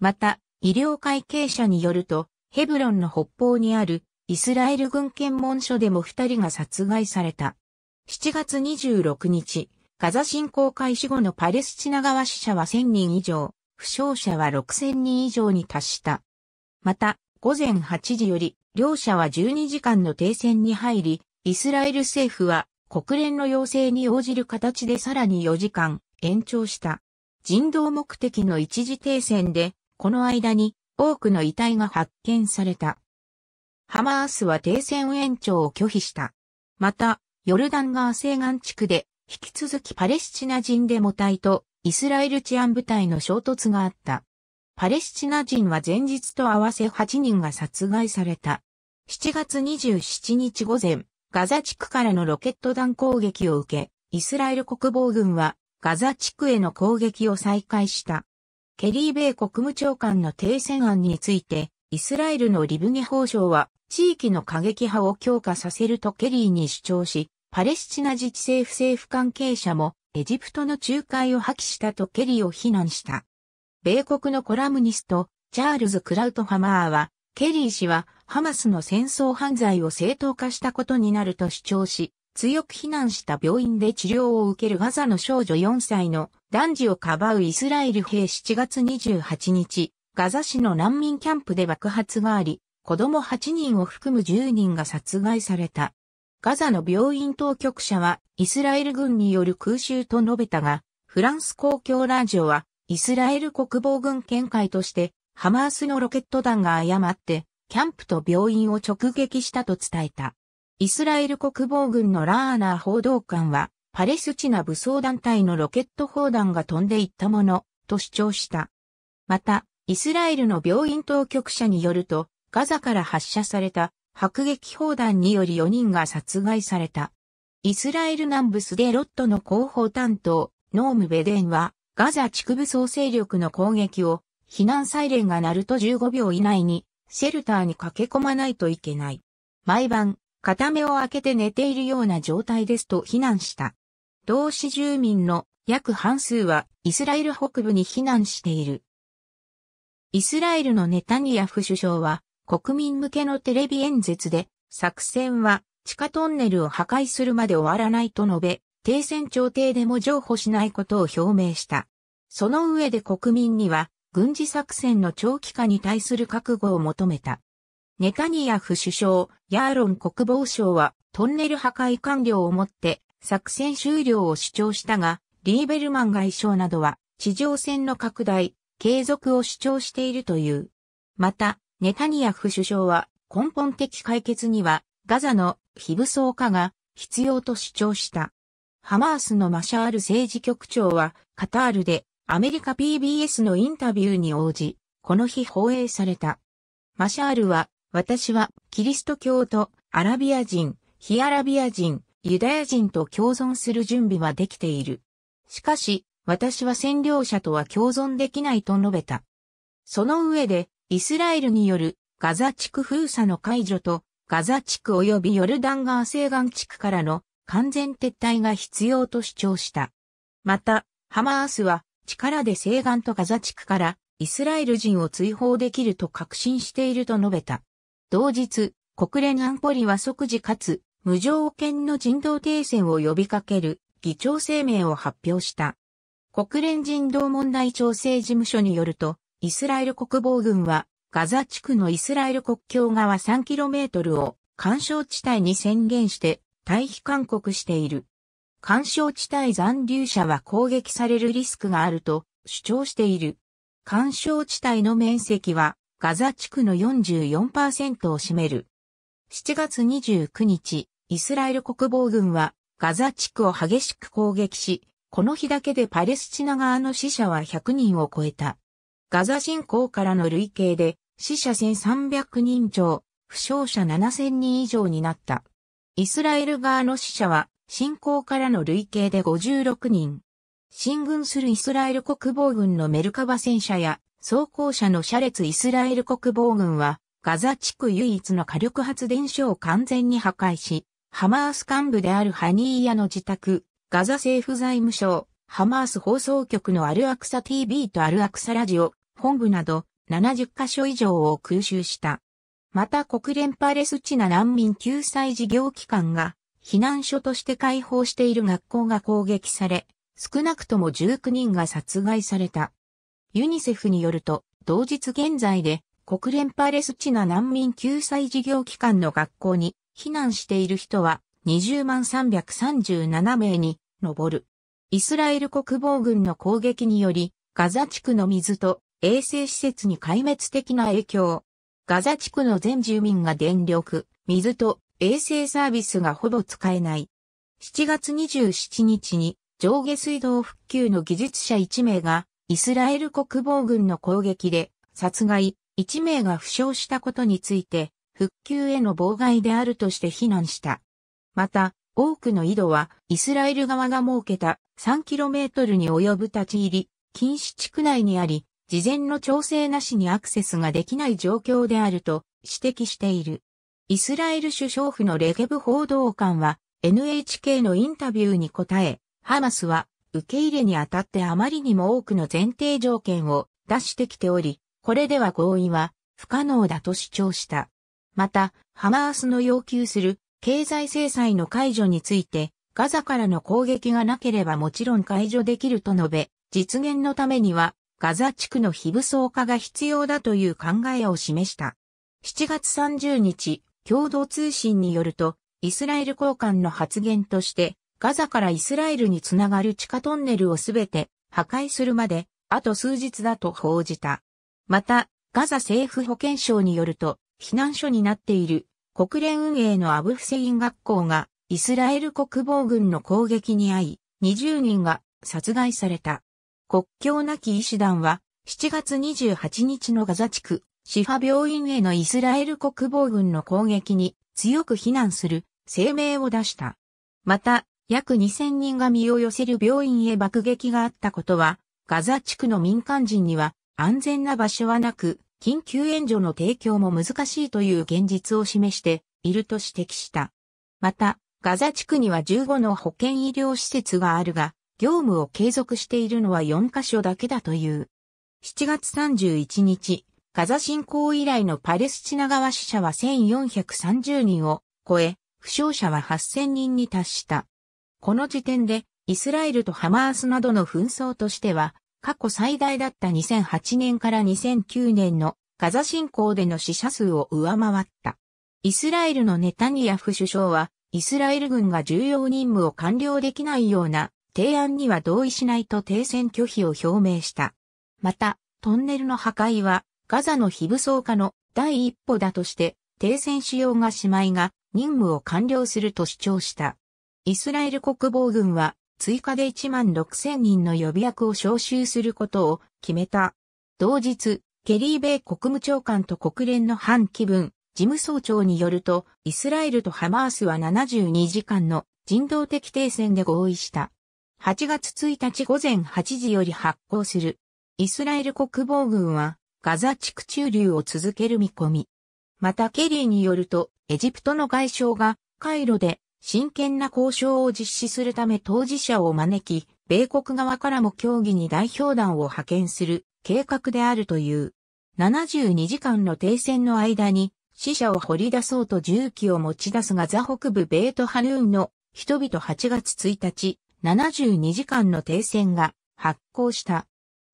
また、医療会計者によると、ヘブロンの北方にあるイスラエル軍検問所でも二人が殺害された。7月26日、ガザ侵攻開始後のパレスチナ側死者は1000人以上、負傷者は6000人以上に達した。また、午前8時より、両者は12時間の停戦に入り、イスラエル政府は国連の要請に応じる形でさらに4時間延長した。人道目的の一時停戦で、この間に多くの遺体が発見された。ハマースは停戦延長を拒否した。また、ヨルダン川西岸地区で、引き続きパレスチナ人デモ隊とイスラエル治安部隊の衝突があった。パレスチナ人は前日と合わせ8人が殺害された。7月27日午前、ガザ地区からのロケット弾攻撃を受け、イスラエル国防軍はガザ地区への攻撃を再開した。ケリー米国務長官の停戦案について、イスラエルのリブゲ法相は、地域の過激派を強化させるとケリーに主張し、パレスチナ自治政府政府関係者も、エジプトの仲介を破棄したとケリーを非難した。米国のコラムニスト、チャールズ・クラウトハマーは、ケリー氏はハマスの戦争犯罪を正当化したことになると主張し、強く非難した病院で治療を受けるガザの少女4歳の男児をかばうイスラエル兵7月28日、ガザ市の難民キャンプで爆発があり、子供8人を含む10人が殺害された。ガザの病院当局者はイスラエル軍による空襲と述べたが、フランス公共ラジオはイスラエル国防軍見解として、ハマースのロケット弾が誤って、キャンプと病院を直撃したと伝えた。イスラエル国防軍のラーナー報道官は、パレスチナ武装団体のロケット砲弾が飛んでいったもの、と主張した。また、イスラエルの病院当局者によると、ガザから発射された迫撃砲弾により4人が殺害された。イスラエル南部スデロットの広報担当、ノーム・ベデンは、ガザ地区武装勢力の攻撃を、避難サイレンが鳴ると15秒以内に、シェルターに駆け込まないといけない。毎晩、片目を開けて寝ているような状態ですと避難した。同市住民の約半数はイスラエル北部に避難している。イスラエルのネタニヤフ首相は国民向けのテレビ演説で作戦は地下トンネルを破壊するまで終わらないと述べ、停戦調停でも譲歩しないことを表明した。その上で国民には軍事作戦の長期化に対する覚悟を求めた。ネタニヤフ首相、ヤーロン国防相はトンネル破壊完了をもって作戦終了を主張したが、リーベルマン外相などは地上戦の拡大、継続を主張しているという。また、ネタニヤフ首相は根本的解決にはガザの非武装化が必要と主張した。ハマースのマシャール政治局長は、カタールでアメリカ PBS のインタビューに応じ、この日放映された。マシャールは、私はキリスト教とアラビア人、非アラビア人、ユダヤ人と共存する準備はできている。しかし、私は占領者とは共存できないと述べた。その上で、イスラエルによるガザ地区封鎖の解除と、ガザ地区及びヨルダン川西岸地区からの完全撤退が必要と主張した。また、ハマースは力で西岸とガザ地区からイスラエル人を追放できると確信していると述べた。同日、国連安保理は即時かつ無条件の人道停戦を呼びかける議長声明を発表した。国連人道問題調整事務所によると、イスラエル国防軍はガザ地区のイスラエル国境側 3km を干渉地帯に宣言して退避勧告している。干渉地帯残留者は攻撃されるリスクがあると主張している。干渉地帯の面積はガザ地区の44%を占める。7月29日、イスラエル国防軍はガザ地区を激しく攻撃し、この日だけでパレスチナ側の死者は100人を超えた。ガザ侵攻からの累計で死者1300人超、負傷者7000人以上になった。イスラエル側の死者は、侵攻からの累計で56人。進軍するイスラエル国防軍のメルカバ戦車や、装甲車の車列イスラエル国防軍は、ガザ地区唯一の火力発電所を完全に破壊し、ハマース幹部であるハニーヤの自宅、ガザ政府財務省、ハマース放送局のアルアクサ TV とアルアクサラジオ、本部など70カ所以上を空襲した。また国連パレスチナ難民救済事業機関が避難所として開放している学校が攻撃され、少なくとも19人が殺害された。ユニセフによると、同日現在で国連パレスチナ難民救済事業機関の学校に避難している人は20万337名に上る。イスラエル国防軍の攻撃により、ガザ地区の水と衛生施設に壊滅的な影響ガザ地区の全住民が電力、水と衛生サービスがほぼ使えない。7月27日に上下水道復旧の技術者1名がイスラエル国防軍の攻撃で殺害、1名が負傷したことについて復旧への妨害であるとして非難した。また、多くの井戸はイスラエル側が設けた 3km に及ぶ立ち入り禁止地区内にあり、事前の調整なしにアクセスができない状況であると指摘している。イスラエル首相府のレゲブ報道官は NHK のインタビューに答え、ハマスは受け入れにあたってあまりにも多くの前提条件を出してきており、これでは合意は不可能だと主張した。また、ハマースの要求する経済制裁の解除について、ガザからの攻撃がなければもちろん解除できると述べ、実現のためにはガザ地区の非武装化が必要だという考えを示した。7月30日、共同通信によると、イスラエル交換の発言として、ガザからイスラエルにつながる地下トンネルをすべて破壊するまで、あと数日だと報じた。また、ガザ政府保健省によると、避難所になっている国連運営のアブフセイン学校がイスラエル国防軍の攻撃に遭い、20人が殺害された。国境なき医師団は、7月28日のガザ地区、シファ病院へのイスラエル国防軍の攻撃に強く非難する声明を出した。また、約2000人が身を寄せる病院へ爆撃があったことは、ガザ地区の民間人には安全な場所はなく、緊急援助の提供も難しいという現実を示していると指摘した。また、ガザ地区には15の保健医療施設があるが、業務を継続しているのは4カ所だけだという。7月31日、ガザ侵攻以来のパレスチナ側死者は1430人を超え、負傷者は8000人に達した。この時点で、イスラエルとハマースなどの紛争としては、過去最大だった2008年から2009年のガザ侵攻での死者数を上回った。イスラエルのネタニヤフ首相は、イスラエル軍が重要任務を完了できないような提案には同意しないと停戦拒否を表明した。また、トンネルの破壊は、ガザの非武装化の第一歩だとして、停戦使用がしまいが、任務を完了すると主張した。イスラエル国防軍は、追加で1万6000人の予備役を招集することを決めた。同日、ケリー米国務長官と国連の反気分、事務総長によると、イスラエルとハマースは72時間の人道的停戦で合意した。8月1日午前8時より発行する。イスラエル国防軍はガザ地区駐留を続ける見込み。またケリーによると、エジプトの外相がカイロで真剣な交渉を実施するため当事者を招き、米国側からも協議に代表団を派遣する計画であるという。72時間の停戦の間に死者を掘り出そうと重機を持ち出すガザ北部ベートハヌーンの人々8月1日72時間の停戦が発効した。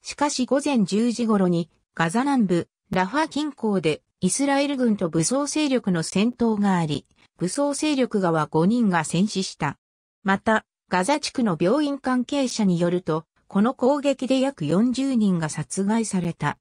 しかし午前10時頃にガザ南部ラファ近郊でイスラエル軍と武装勢力の戦闘があり、武装勢力側5人が戦死した。また、ガザ地区の病院関係者によると、この攻撃で約40人が殺害された。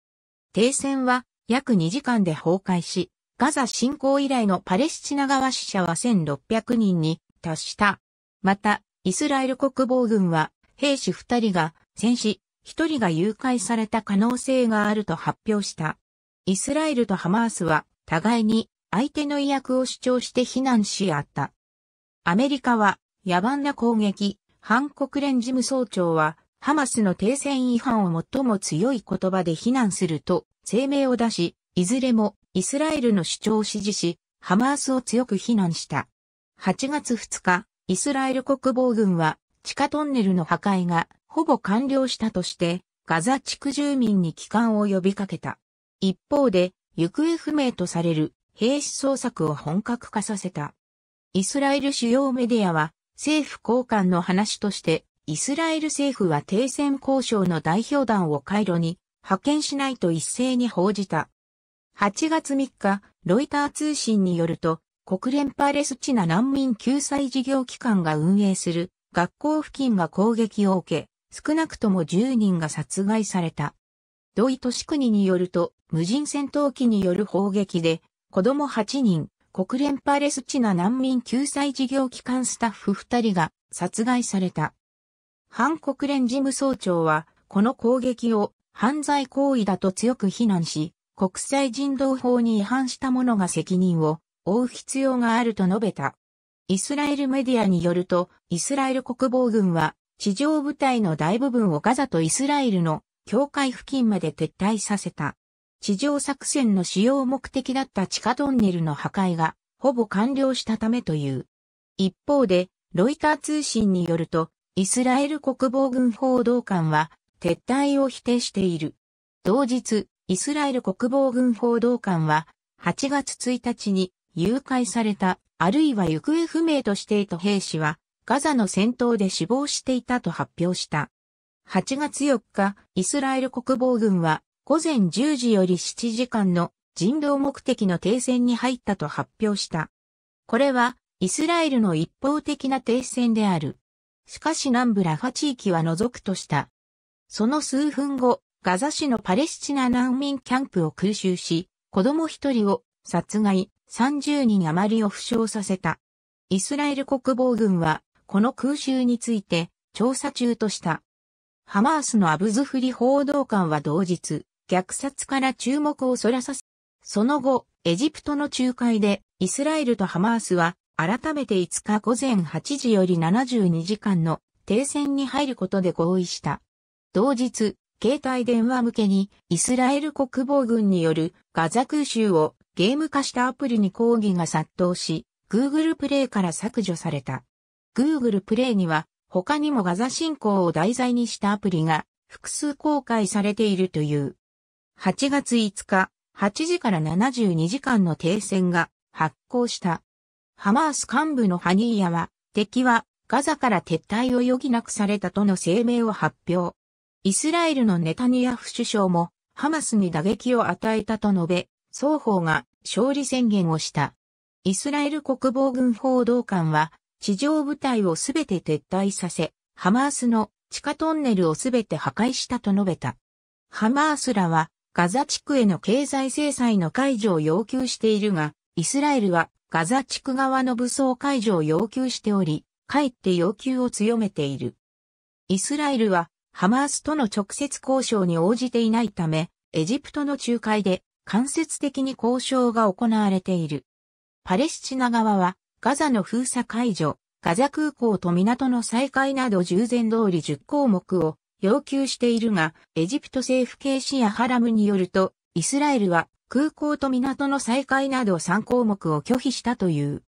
停戦は約2時間で崩壊し、ガザ侵攻以来のパレスチナ側死者は1600人に達した。また、イスラエル国防軍は、兵士2人が戦死、1人が誘拐された可能性があると発表した。イスラエルとハマースは、互いに相手の威訳を主張して非難し合った。アメリカは、野蛮な攻撃、反国連事務総長は、ハマスの停戦違反を最も強い言葉で非難すると声明を出し、いずれもイスラエルの主張を支持し、ハマースを強く非難した。8月2日、イスラエル国防軍は地下トンネルの破壊がほぼ完了したとして、ガザ地区住民に帰還を呼びかけた。一方で、行方不明とされる兵士捜索を本格化させた。イスラエル主要メディアは、政府高官の話として、イスラエル政府は停戦交渉の代表団を回路に派遣しないと一斉に報じた。8月3日、ロイター通信によると、国連パレスチナ難民救済事業機関が運営する学校付近が攻撃を受け、少なくとも10人が殺害された。土井市国によると、無人戦闘機による砲撃で、子供8人、国連パレスチナ難民救済事業機関スタッフ2人が殺害された。反国連事務総長は、この攻撃を犯罪行為だと強く非難し、国際人道法に違反した者が責任を追う必要があると述べた。イスラエルメディアによると、イスラエル国防軍は、地上部隊の大部分をガザとイスラエルの境界付近まで撤退させた。地上作戦の使用目的だった地下トンネルの破壊が、ほぼ完了したためという。一方で、ロイター通信によると、イスラエル国防軍報道官は、撤退を否定している。同日、イスラエル国防軍報道官は、8月1日に誘拐された、あるいは行方不明としていた兵士は、ガザの戦闘で死亡していたと発表した。8月4日、イスラエル国防軍は、午前10時より7時間の人道目的の停戦に入ったと発表した。これは、イスラエルの一方的な停戦である。しかし南部ラファ地域は除くとした。その数分後、ガザ市のパレスチナ難民キャンプを空襲し、子供一人を殺害、30人余りを負傷させた。イスラエル国防軍は、この空襲について、調査中とした。ハマースのアブズフリ報道官は同日、虐殺から注目をそらさせ、その後、エジプトの仲介で、イスラエルとハマースは、改めて5日午前8時より72時間の停戦に入ることで合意した。同日、携帯電話向けにイスラエル国防軍によるガザ空襲をゲーム化したアプリに抗議が殺到し、Google プレイから削除された。Google プレイには他にもガザ侵攻を題材にしたアプリが複数公開されているという。8月5日、8時から72時間の停戦が発行した。ハマース幹部のハニーヤは、敵はガザから撤退を余儀なくされたとの声明を発表。イスラエルのネタニヤフ首相もハマスに打撃を与えたと述べ、双方が勝利宣言をした。イスラエル国防軍報道官は、地上部隊をすべて撤退させ、ハマースの地下トンネルをすべて破壊したと述べた。ハマースらは、ガザ地区への経済制裁の解除を要求しているが、イスラエルはガザ地区側の武装解除を要求しており、かえって要求を強めている。イスラエルはハマースとの直接交渉に応じていないため、エジプトの仲介で間接的に交渉が行われている。パレスチナ側は、ガザの封鎖解除、ガザ空港と港の再開など従前通り10項目を要求しているが、エジプト政府系シアハラムによると、イスラエルは空港と港の再開など3項目を拒否したという。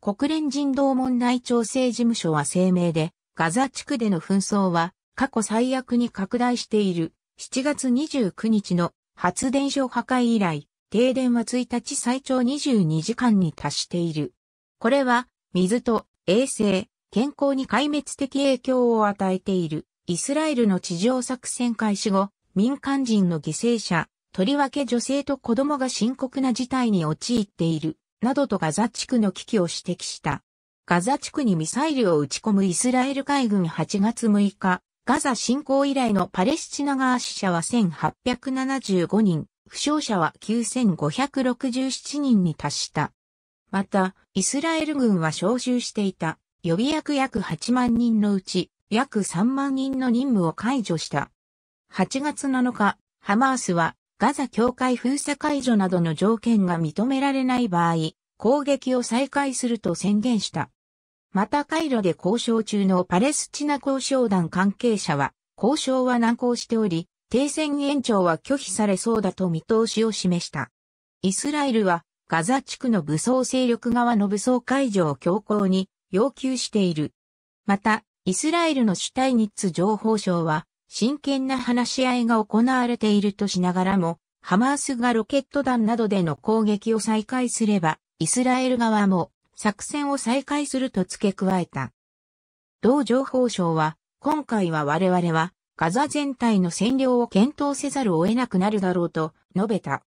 国連人道問題調整事務所は声明で、ガザ地区での紛争は過去最悪に拡大している7月29日の発電所破壊以来、停電は1日最長22時間に達している。これは、水と衛生、健康に壊滅的影響を与えている、イスラエルの地上作戦開始後、民間人の犠牲者、とりわけ女性と子供が深刻な事態に陥っている、などとガザ地区の危機を指摘した。ガザ地区にミサイルを撃ち込むイスラエル海軍8月6日、ガザ侵攻以来のパレスチナ側死者は1875人、負傷者は9567人に達した。また、イスラエル軍は招集していた予備役約8万人のうち約3万人の任務を解除した。8月7日、ハマースはガザ境界封鎖解除などの条件が認められない場合、攻撃を再開すると宣言した。またカイロで交渉中のパレスチナ交渉団関係者は、交渉は難航しており、停戦延長は拒否されそうだと見通しを示した。イスラエルは、ガザ地区の武装勢力側の武装解除を強硬に要求している。また、イスラエルのシュタイニッツ情報省は、真剣な話し合いが行われているとしながらも、ハマースがロケット弾などでの攻撃を再開すれば、イスラエル側も作戦を再開すると付け加えた。同情報省は、今回は我々は、ガザ全体の占領を検討せざるを得なくなるだろうと述べた。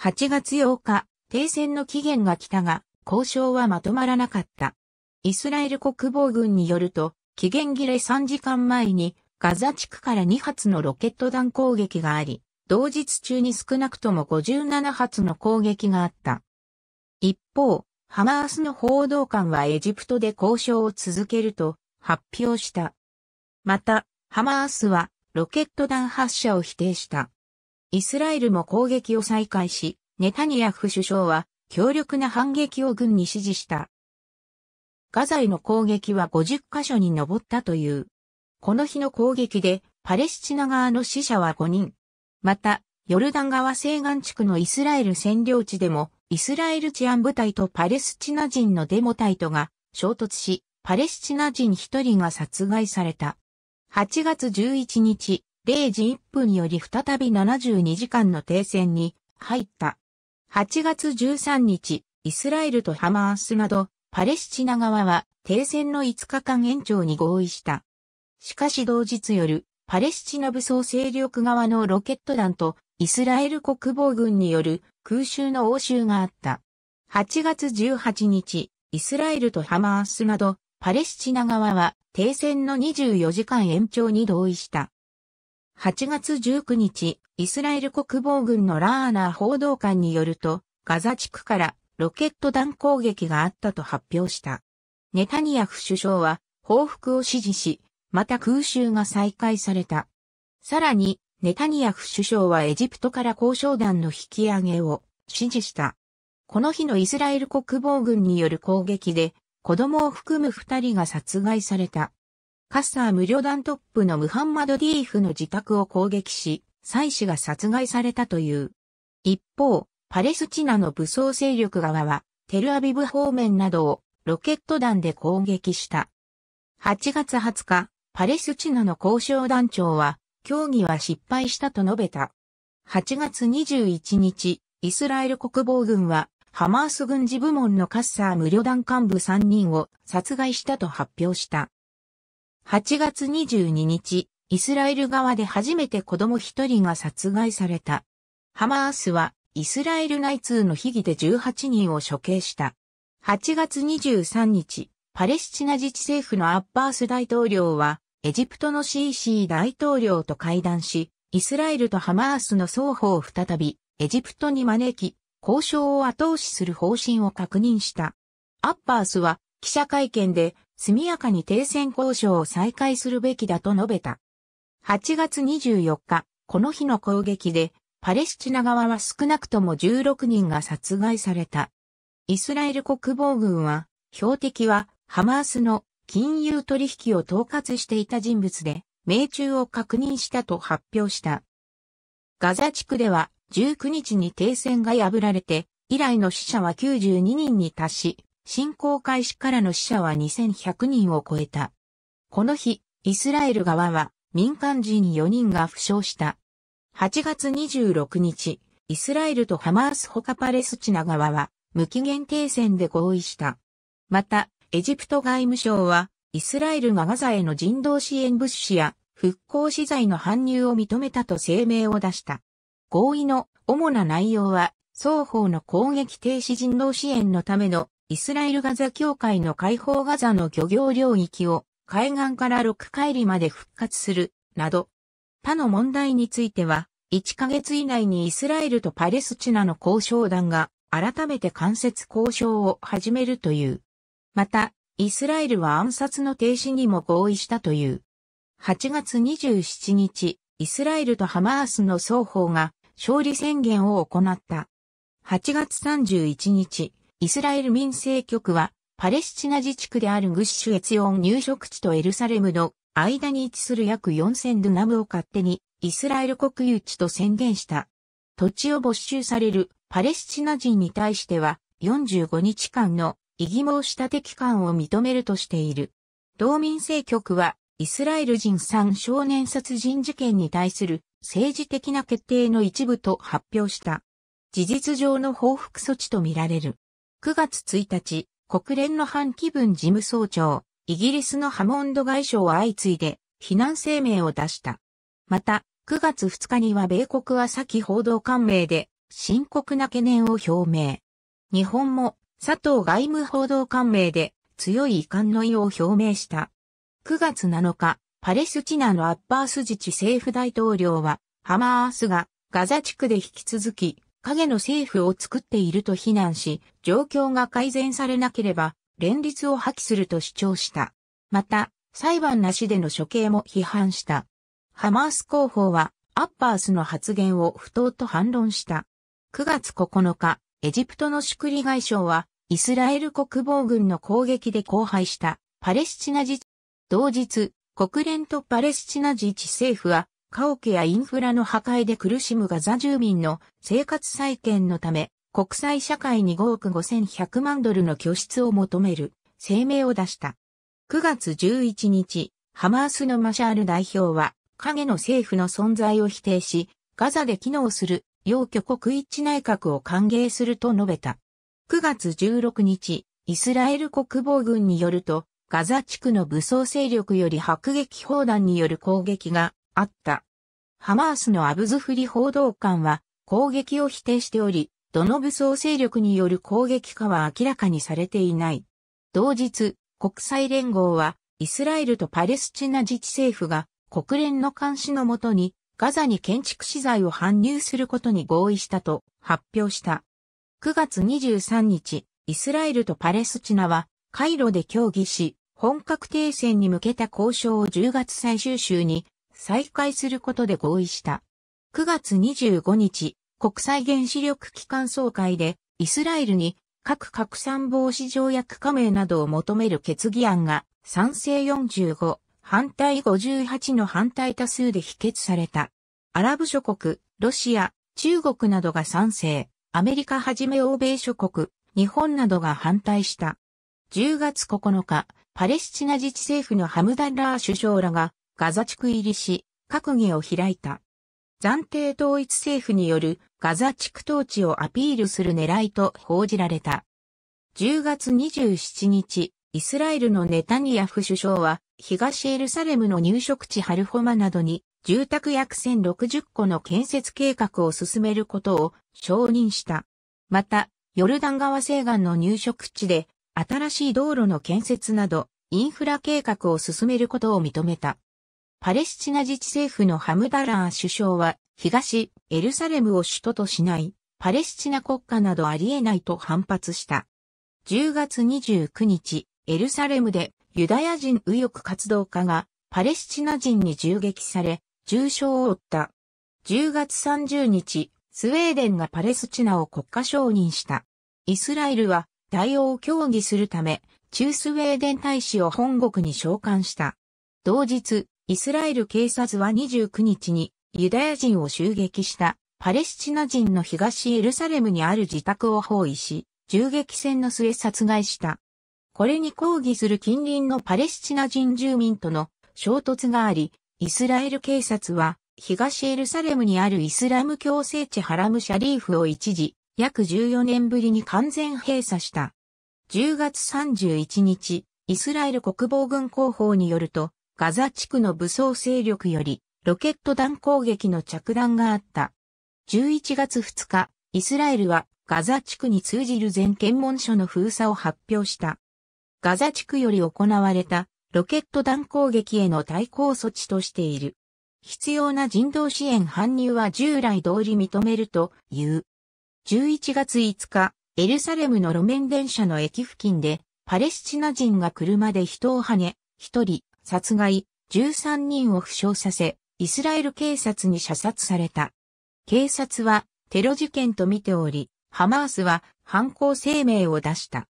8月8日、停戦の期限が来たが、交渉はまとまらなかった。イスラエル国防軍によると、期限切れ3時間前に、ガザ地区から2発のロケット弾攻撃があり、同日中に少なくとも57発の攻撃があった。一方、ハマースの報道官はエジプトで交渉を続けると発表した。また、ハマースはロケット弾発射を否定した。イスラエルも攻撃を再開し、ネタニヤフ首相は強力な反撃を軍に指示した。ガザへの攻撃は50カ所に上ったという。この日の攻撃でパレスチナ側の死者は5人。また、ヨルダン川西岸地区のイスラエル占領地でもイスラエル治安部隊とパレスチナ人のデモ隊とが衝突し、パレスチナ人一人が殺害された。8月11日、0時1分より再び72時間の停戦に入った。8月13日、イスラエルとハマースなど、パレスチナ側は停戦の5日間延長に合意した。しかし同日夜、パレスチナ武装勢力側のロケット弾とイスラエル国防軍による空襲の応酬があった。8月18日、イスラエルとハマースなど、パレスチナ側は停戦の24時間延長に同意した。8月19日、イスラエル国防軍のラーナー報道官によると、ガザ地区からロケット弾攻撃があったと発表した。ネタニヤフ首相は報復を指示し、また空襲が再開された。さらに、ネタニヤフ首相はエジプトから交渉団の引き上げを指示した。この日のイスラエル国防軍による攻撃で、子供を含む二人が殺害された。カッサー無料団トップのムハンマド・ディーフの自宅を攻撃し、妻子が殺害されたという。一方、パレスチナの武装勢力側は、テルアビブ方面などをロケット弾で攻撃した。8月20日、パレスチナの交渉団長は、協議は失敗したと述べた。8月21日、イスラエル国防軍は、ハマース軍事部門のカッサー無旅団幹部3人を殺害したと発表した。8月22日、イスラエル側で初めて子供1人が殺害された。ハマースは、イスラエル内通の悲劇で18人を処刑した。8月23日、パレスチナ自治政府のアッバース大統領は、エジプトのシーシー大統領と会談し、イスラエルとハマースの双方を再び、エジプトに招き、交渉を後押しする方針を確認した。アッバースは、記者会見で、速やかに停戦交渉を再開するべきだと述べた。8月24日、この日の攻撃で、パレスチナ側は少なくとも16人が殺害された。イスラエル国防軍は、標的はハマースの金融取引を統括していた人物で、命中を確認したと発表した。ガザ地区では19日に停戦が破られて、以来の死者は92人に達し、侵攻開始からの死者は2100人を超えた。この日、イスラエル側は民間人4人が負傷した。8月26日、イスラエルとハマース他パレスチナ側は無期限停戦で合意した。また、エジプト外務省は、イスラエルがガザへの人道支援物資や復興資材の搬入を認めたと声明を出した。合意の主な内容は、双方の攻撃停止人道支援のためのイスラエルガザ協会の解放ガザの漁業領域を海岸から6海里まで復活する、など、他の問題については、1ヶ月以内にイスラエルとパレスチナの交渉団が改めて間接交渉を始めるという。また、イスラエルは暗殺の停止にも合意したという。8月27日、イスラエルとハマースの双方が勝利宣言を行った。8月31日、イスラエル民政局は、パレスチナ自治区であるグッシュエツヨン入植地とエルサレムの間に位置する約4000ドナムを勝手にイスラエル国有地と宣言した。土地を没収されるパレスチナ人に対しては45日間の異議申し立て期間を認めるとしている。同民政局は、イスラエル人3少年殺人事件に対する政治的な決定の一部と発表した。事実上の報復措置とみられる。9月1日、国連の反気分事務総長、イギリスのハモンド外相は相次いで、非難声明を出した。また、9月2日には米国は先報道官名で、深刻な懸念を表明。日本も佐藤外務報道官名で強い遺憾の意を表明した。9月7日、パレスチナのアッバース自治政府大統領は、ハマースがガザ地区で引き続き影の政府を作っていると非難し、状況が改善されなければ連立を破棄すると主張した。また、裁判なしでの処刑も批判した。ハマース広報は、アッバースの発言を不当と反論した。9月9日、エジプトのシュクリ外相は、イスラエル国防軍の攻撃で荒廃したパレスチナ自治、同日、国連とパレスチナ自治政府は、家屋やインフラの破壊で苦しむガザ住民の生活再建のため、国際社会に5億5100万ドルの拠出を求める声明を出した。9月11日、ハマースのマシャール代表は、影の政府の存在を否定し、ガザで機能する要挙国一致内閣を歓迎すると述べた。9月16日、イスラエル国防軍によると、ガザ地区の武装勢力より迫撃砲弾による攻撃があった。ハマースのアブズフリ報道官は攻撃を否定しており、どの武装勢力による攻撃かは明らかにされていない。同日、国際連合はイスラエルとパレスチナ自治政府が国連の監視のもとにガザに建築資材を搬入することに合意したと発表した。9月23日、イスラエルとパレスチナは、カイロで協議し、本格停戦に向けた交渉を10月最終週に再開することで合意した。9月25日、国際原子力機関総会で、イスラエルに核拡散防止条約加盟などを求める決議案が賛成45、反対58の反対多数で否決された。アラブ諸国、ロシア、中国などが賛成、アメリカはじめ欧米諸国、日本などが反対した。10月9日、パレスチナ自治政府のハムダッラー首相らがガザ地区入りし、閣議を開いた。暫定統一政府によるガザ地区統治をアピールする狙いと報じられた。10月27日、イスラエルのネタニヤフ首相は東エルサレムの入植地ハルホマなどに住宅約1060個の建設計画を進めることを承認した。また、ヨルダン川西岸の入植地で新しい道路の建設などインフラ計画を進めることを認めた。パレスチナ自治政府のハムダラー首相は東エルサレムを首都としないパレスチナ国家などありえないと反発した。10月29日、エルサレムでユダヤ人右翼活動家がパレスチナ人に銃撃され、重傷を負った。10月30日、スウェーデンがパレスチナを国家承認した。イスラエルは対応を協議するため、中スウェーデン大使を本国に召喚した。同日、イスラエル警察は29日にユダヤ人を襲撃したパレスチナ人の東エルサレムにある自宅を包囲し、銃撃戦の末殺害した。これに抗議する近隣のパレスチナ人住民との衝突があり、イスラエル警察は東エルサレムにあるイスラム教聖地ハラムシャリーフを一時約14年ぶりに完全閉鎖した。10月31日、イスラエル国防軍広報によると、ガザ地区の武装勢力よりロケット弾攻撃の着弾があった。11月2日、イスラエルはガザ地区に通じる全検問所の封鎖を発表した。ガザ地区より行われたロケット弾攻撃への対抗措置としている。必要な人道支援搬入は従来通り認めるという。11月5日、エルサレムの路面電車の駅付近で、パレスチナ人が車で人を跳ね、1人、殺害、13人を負傷させ、イスラエル警察に射殺された。警察はテロ事件と見ており、ハマースは犯行声明を出した。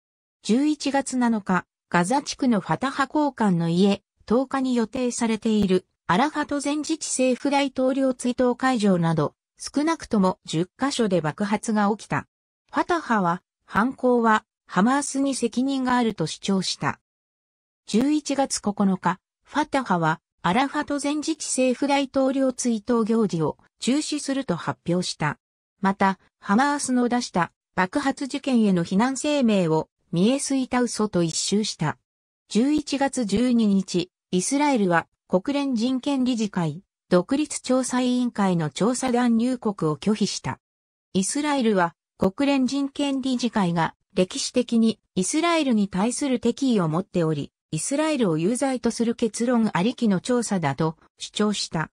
11月7日、ガザ地区のファタハ交換の家、10日に予定されている、アラファト前自治政府大統領追悼会場など、少なくとも10カ所で爆発が起きた。ファタハは、犯行は、ハマースに責任があると主張した。11月9日、ファタハは、アラファト前自治政府大統領追悼行事を中止すると発表した。また、ハマースの出した爆発事件への非難声明を見えすいた嘘と一周した。11月12日、イスラエルは国連人権理事会、独立調査委員会の調査団入国を拒否した。イスラエルは国連人権理事会が歴史的にイスラエルに対する敵意を持っており、イスラエルを有罪とする結論ありきの調査だと主張した。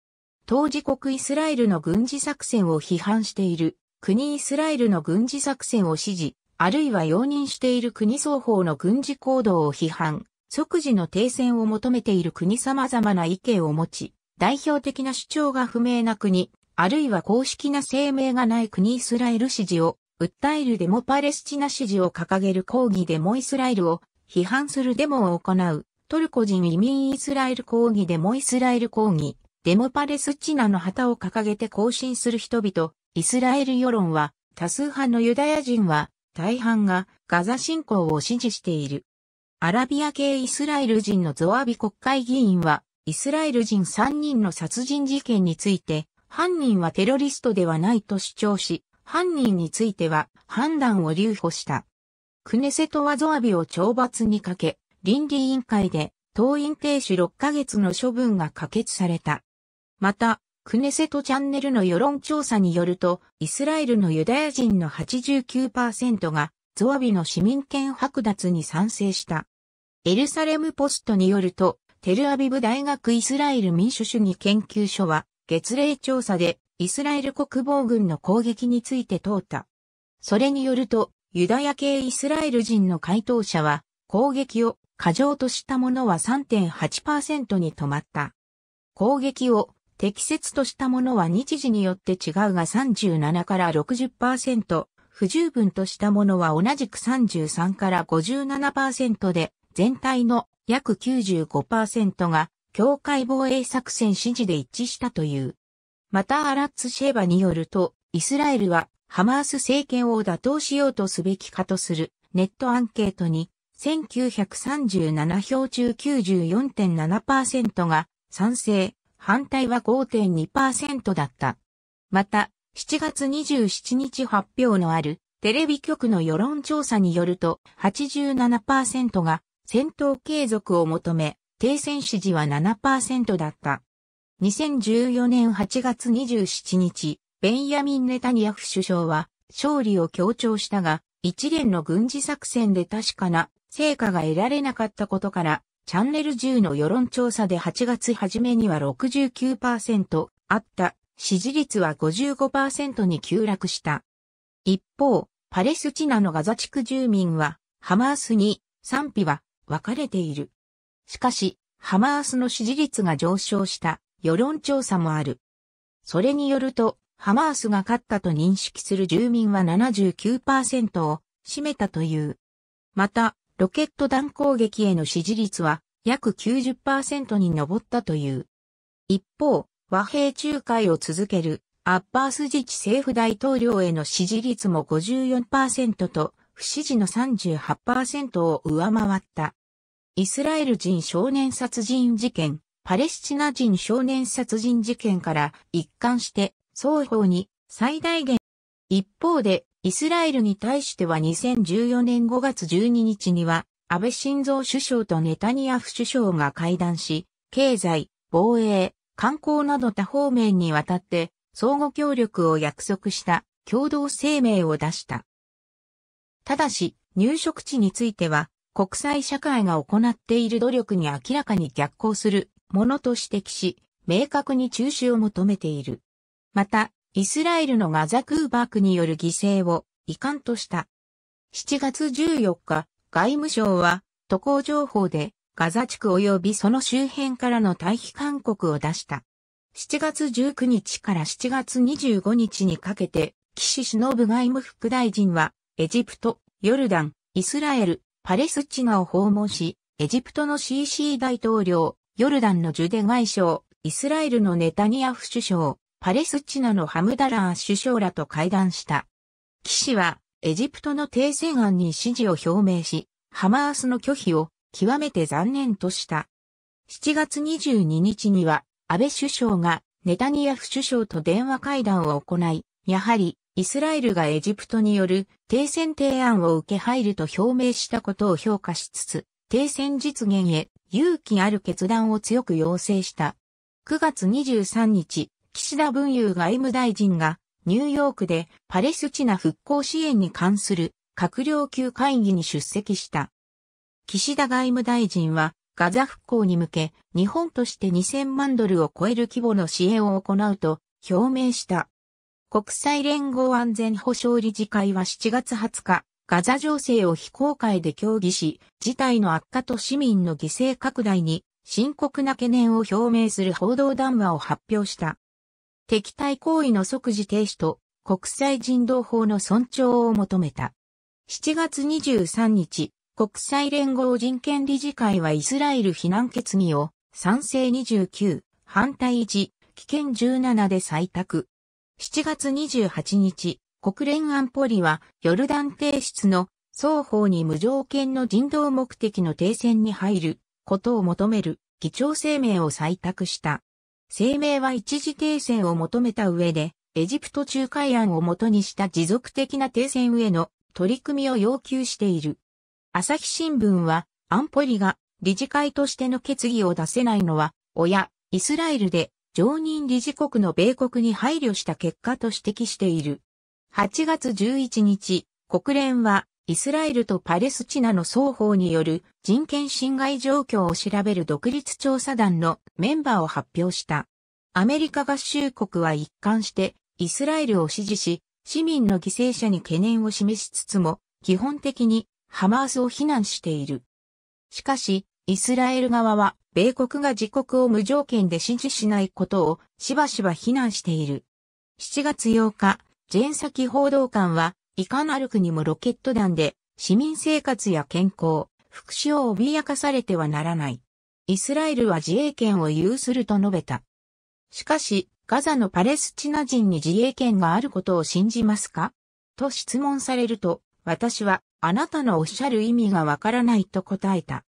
当時国イスラエルの軍事作戦を批判している国イスラエルの軍事作戦を支持、あるいは容認している国双方の軍事行動を批判、即時の停戦を求めている国様々な意見を持ち、代表的な主張が不明な国、あるいは公式な声明がない国イスラエル支持を、訴えるデモパレスチナ支持を掲げる抗議デモイスラエルを批判するデモを行う、トルコ人移民イスラエル抗議デモイスラエル抗議、デモパレスチナの旗を掲げて行進する人々、イスラエル世論は、多数派のユダヤ人は、大半がガザ侵攻を支持している。アラビア系イスラエル人のゾアビ国会議員は、イスラエル人3人の殺人事件について、犯人はテロリストではないと主張し、犯人については判断を留保した。クネセトはゾアビを懲罰にかけ、倫理委員会で党員停止6ヶ月の処分が可決された。また、クネセトチャンネルの世論調査によると、イスラエルのユダヤ人の89%がゾアビの市民権剥奪に賛成した。エルサレムポストによると、テルアビブ大学イスラエル民主主義研究所は、月例調査でイスラエル国防軍の攻撃について問うた。それによると、ユダヤ系イスラエル人の回答者は、攻撃を過剰としたものは3.8%に止まった。攻撃を適切としたものは日時によって違うが37から60%、不十分としたものは同じく33から57%で、全体の約95%が境界防衛作戦指示で一致したという。またアラッツシェーバによると、イスラエルはハマース政権を打倒しようとすべきかとするネットアンケートに、1937票中94.7%が賛成、反対は5.2%だった。また、7月27日発表のあるテレビ局の世論調査によると87%が戦闘継続を求め、停戦支持は7%だった。2014年8月27日、ベンヤミン・ネタニヤフ首相は勝利を強調したが、一連の軍事作戦で確かな成果が得られなかったことから、チャンネル10の世論調査で8月初めには69%あった支持率は55%に急落した。一方、パレスチナのガザ地区住民はハマースに賛否は分かれている。しかし、ハマースの支持率が上昇した世論調査もある。それによると、ハマースが勝ったと認識する住民は79%を占めたという。また、ロケット弾攻撃への支持率は約90%に上ったという。一方、和平仲介を続けるアッバース自治政府大統領への支持率も54%と不支持の38%を上回った。イスラエル人少年殺人事件、パレスチナ人少年殺人事件から一貫して双方に最大限。一方でイスラエルに対しては2014年5月12日には、安倍晋三首相とネタニヤフ首相が会談し、経済、防衛、観光など多方面にわたって、相互協力を約束した共同声明を出した。ただし、入植地については、国際社会が行っている努力に明らかに逆行するものと指摘し、明確に中止を求めている。また、イスラエルのガザ空爆による犠牲を遺憾とした。7月14日、外務省は渡航情報でガザ地区及びその周辺からの退避勧告を出した。7月19日から7月25日にかけて、岸忍外務副大臣は、エジプト、ヨルダン、イスラエル、パレスチナを訪問し、エジプトの CC 大統領、ヨルダンのジュデ外相、イスラエルのネタニヤフ首相、パレスチナのハムダラー首相らと会談した。岸は、エジプトの停戦案に支持を表明し、ハマースの拒否を極めて残念とした。7月22日には、安倍首相がネタニヤフ首相と電話会談を行い、やはりイスラエルがエジプトによる停戦提案を受け入ると表明したことを評価しつつ、停戦実現へ勇気ある決断を強く要請した。9月23日、岸田文雄外務大臣がニューヨークでパレスチナ復興支援に関する閣僚級会議に出席した。岸田外務大臣はガザ復興に向け日本として2000万ドルを超える規模の支援を行うと表明した。国際連合安全保障理事会は7月20日、ガザ情勢を非公開で協議し、事態の悪化と市民の犠牲拡大に深刻な懸念を表明する報道談話を発表した。敵対行為の即時停止と国際人道法の尊重を求めた。7月23日、国際連合人権理事会はイスラエル非難決議を賛成29、反対1、危険17で採択。7月28日、国連安保理はヨルダン提出の双方に無条件の人道目的の停戦に入ることを求める議長声明を採択した。声明は一時停戦を求めた上で、エジプト仲介案をもとにした持続的な停戦への取り組みを要求している。朝日新聞は、安保理が理事会としての決議を出せないのは、親、イスラエルで常任理事国の米国に配慮した結果と指摘している。8月11日、国連はイスラエルとパレスチナの双方による人権侵害状況を調べる独立調査団のメンバーを発表した。アメリカ合衆国は一貫してイスラエルを支持し、市民の犠牲者に懸念を示しつつも、基本的にハマースを非難している。しかし、イスラエル側は、米国が自国を無条件で支持しないことをしばしば非難している。7月8日、ジェンサキ報道官は、いかなる国もロケット弾で市民生活や健康、福祉を脅かされてはならない。イスラエルは自衛権を有すると述べた。しかし、ガザのパレスチナ人に自衛権があることを信じますかと質問されると、私はあなたのおっしゃる意味がわからないと答えた。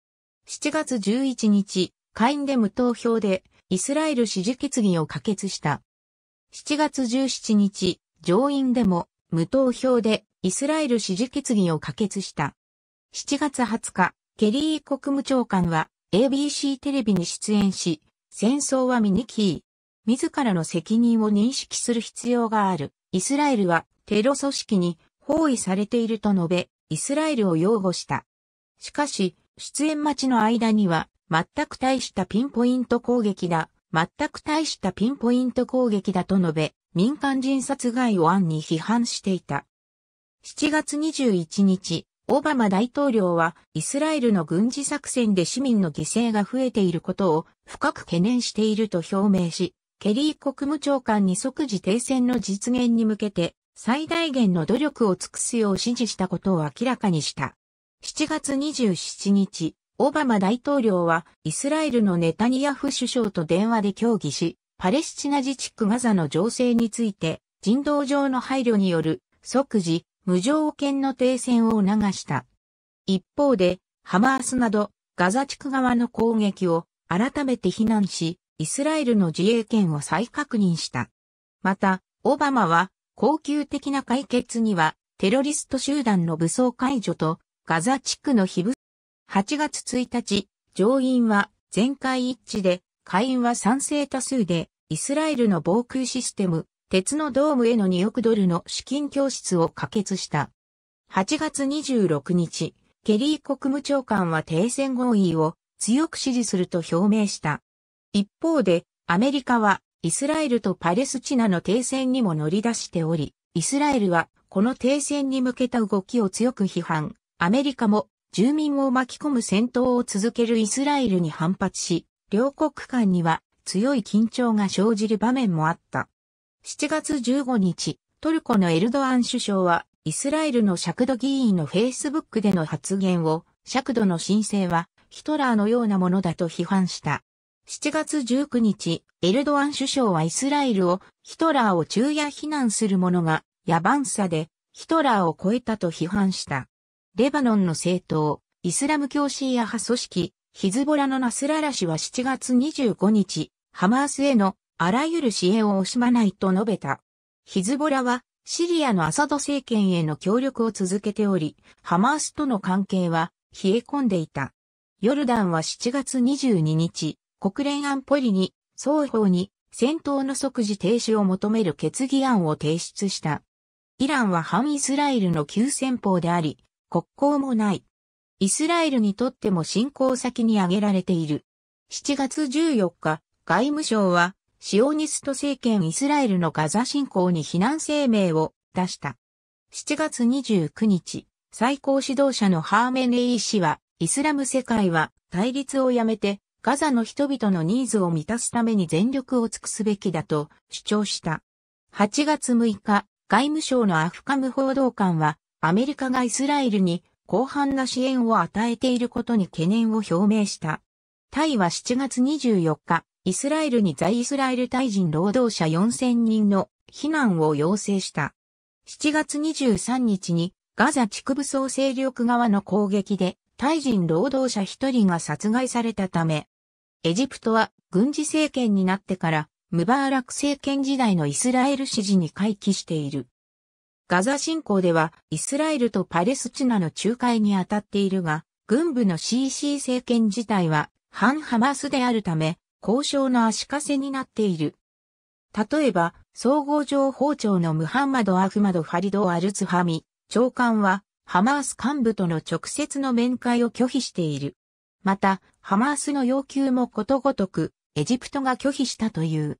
7月11日、下院で無投票でイスラエル支持決議を可決した。7月17日、上院でも無投票でイスラエル支持決議を可決した。7月20日、ケリー国務長官は ABC テレビに出演し、戦争はキい。自らの責任を認識する必要がある。イスラエルはテロ組織に包囲されていると述べ、イスラエルを擁護した。しかし、出演待ちの間には、全く大したピンポイント攻撃だ、全く大したピンポイント攻撃だと述べ、民間人殺害を案に批判していた。7月21日、オバマ大統領はイスラエルの軍事作戦で市民の犠牲が増えていることを深く懸念していると表明し、ケリー国務長官に即時停戦の実現に向けて最大限の努力を尽くすよう指示したことを明らかにした。7月27日、オバマ大統領はイスラエルのネタニヤフ首相と電話で協議し、パレスチナ自治区ガザの情勢について、人道上の配慮による即時、無条件の停戦を促した。一方で、ハマースなどガザ地区側の攻撃を改めて非難し、イスラエルの自衛権を再確認した。また、オバマは、恒久的な解決には、テロリスト集団の武装解除と、ガザ地区の非武8月1日、上院は全会一致で、下院は賛成多数で、イスラエルの防空システム、鉄のドームへの2億ドルの資金供出を可決した。8月26日、ケリー国務長官は停戦合意を強く支持すると表明した。一方で、アメリカはイスラエルとパレスチナの停戦にも乗り出しており、イスラエルはこの停戦に向けた動きを強く批判、アメリカも住民を巻き込む戦闘を続けるイスラエルに反発し、両国間には強い緊張が生じる場面もあった。7月15日、トルコのエルドアン首相は、イスラエルの尺度議員のフェイスブックでの発言を、尺度の申請は、ヒトラーのようなものだと批判した。7月19日、エルドアン首相はイスラエルを、ヒトラーを昼夜非難する者が、野蛮さで、ヒトラーを超えたと批判した。レバノンの政党、イスラム教シーア派組織、ヒズボラのナスララ氏は7月25日、ハマースへのあらゆる支援を惜しまないと述べた。ヒズボラはシリアのアサド政権への協力を続けており、ハマースとの関係は冷え込んでいた。ヨルダンは7月22日、国連安保理に双方に戦闘の即時停止を求める決議案を提出した。イランは反イスラエルの急戦法であり、国交もない。イスラエルにとっても進行先に挙げられている。7月14日、外務省は、シオニスト政権イスラエルのガザ侵攻に非難声明を出した。7月29日、最高指導者のハーメネイ氏は、イスラム世界は対立をやめて、ガザの人々のニーズを満たすために全力を尽くすべきだと主張した。8月6日、外務省のアフカム報道官は、アメリカがイスラエルに広範な支援を与えていることに懸念を表明した。タイは7月24日、イスラエルに在イスラエルタイ人労働者4000人の避難を要請した。7月23日にガザ地区武装勢力側の攻撃でタイ人労働者1人が殺害されたため、エジプトは軍事政権になってからムバーラク政権時代のイスラエル支持に回帰している。ガザ侵攻ではイスラエルとパレスチナの仲介に当たっているが、軍部の CC 政権自体は反ハマスであるため、交渉の足かせになっている。例えば、総合情報庁のムハンマド・アフマド・ファリド・アルツハミ、長官は、ハマース幹部との直接の面会を拒否している。また、ハマースの要求もことごとく、エジプトが拒否したという。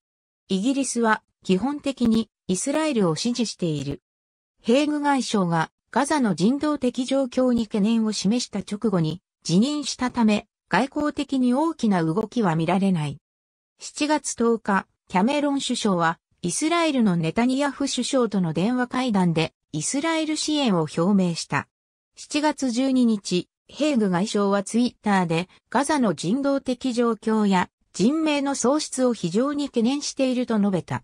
イギリスは、基本的に、イスラエルを支持している。ヘーグ外相がガザの人道的状況に懸念を示した直後に辞任したため、外交的に大きな動きは見られない。7月10日、キャメロン首相は、イスラエルのネタニヤフ首相との電話会談で、イスラエル支援を表明した。7月12日、ヘーグ外相はツイッターで、ガザの人道的状況や人命の喪失を非常に懸念していると述べた。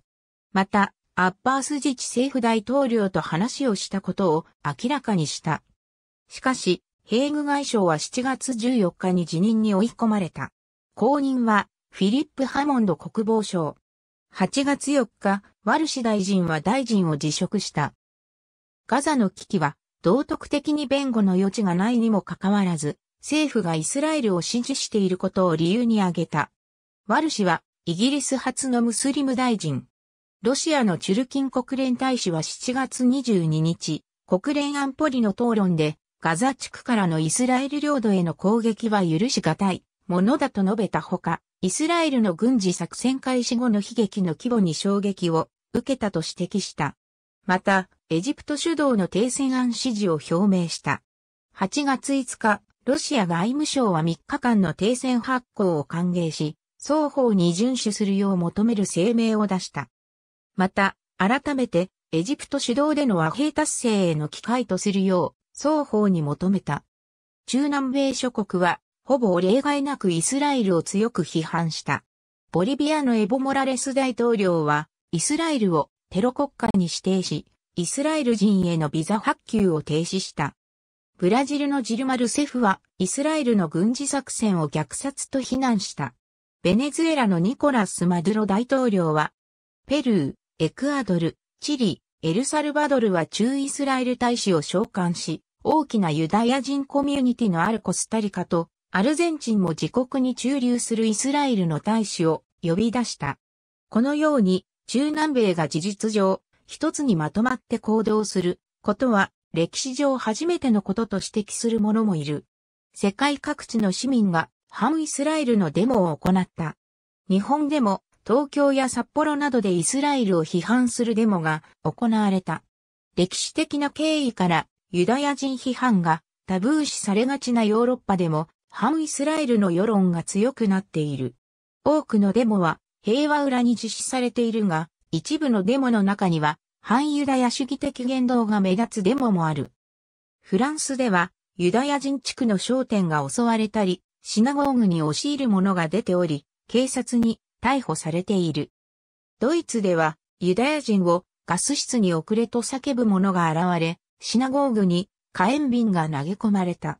また、アッバース自治政府大統領と話をしたことを明らかにした。しかし、ヘーグ外相は7月14日に辞任に追い込まれた。後任は、フィリップ・ハモンド国防相。8月4日、ワルシ大臣は大臣を辞職した。ガザの危機は、道徳的に弁護の余地がないにもかかわらず、政府がイスラエルを支持していることを理由に挙げた。ワルシは、イギリス発のムスリム大臣、ロシアのチュルキン国連大使は7月22日、国連安保理の討論で、ガザ地区からのイスラエル領土への攻撃は許し難いものだと述べたほか、イスラエルの軍事作戦開始後の悲劇の規模に衝撃を受けたと指摘した。また、エジプト主導の停戦案指示を表明した。8月5日、ロシア外務省は3日間の停戦発行を歓迎し、双方に遵守するよう求める声明を出した。また、改めて、エジプト主導での和平達成への機会とするよう、双方に求めた。中南米諸国は、ほぼ例外なくイスラエルを強く批判した。ボリビアのエボ・モラレス大統領は、イスラエルをテロ国家に指定し、イスラエル人へのビザ発給を停止した。ブラジルのジルマルセフは、イスラエルの軍事作戦を虐殺と非難した。ベネズエラのニコラス・マドゥロ大統領は、ペルー、エクアドル、チリ、エルサルバドルは中イスラエル大使を召喚し、大きなユダヤ人コミュニティのあるコスタリカと、アルゼンチンも自国に駐留するイスラエルの大使を呼び出した。このように、中南米が事実上、一つにまとまって行動することは、歴史上初めてのことと指摘する者もいる。世界各地の市民が反イスラエルのデモを行った。日本でも東京や札幌などでイスラエルを批判するデモが行われた。歴史的な経緯からユダヤ人批判がタブー視されがちなヨーロッパでも反イスラエルの世論が強くなっている。多くのデモは平和裏に実施されているが、一部のデモの中には反ユダヤ主義的言動が目立つデモもある。フランスではユダヤ人地区の商店が襲われたり、シナゴーグに押し入る者が出ており、警察に逮捕されている。ドイツではユダヤ人をガス室に遅れと叫ぶ者が現れ、シナゴーグに火炎瓶が投げ込まれた。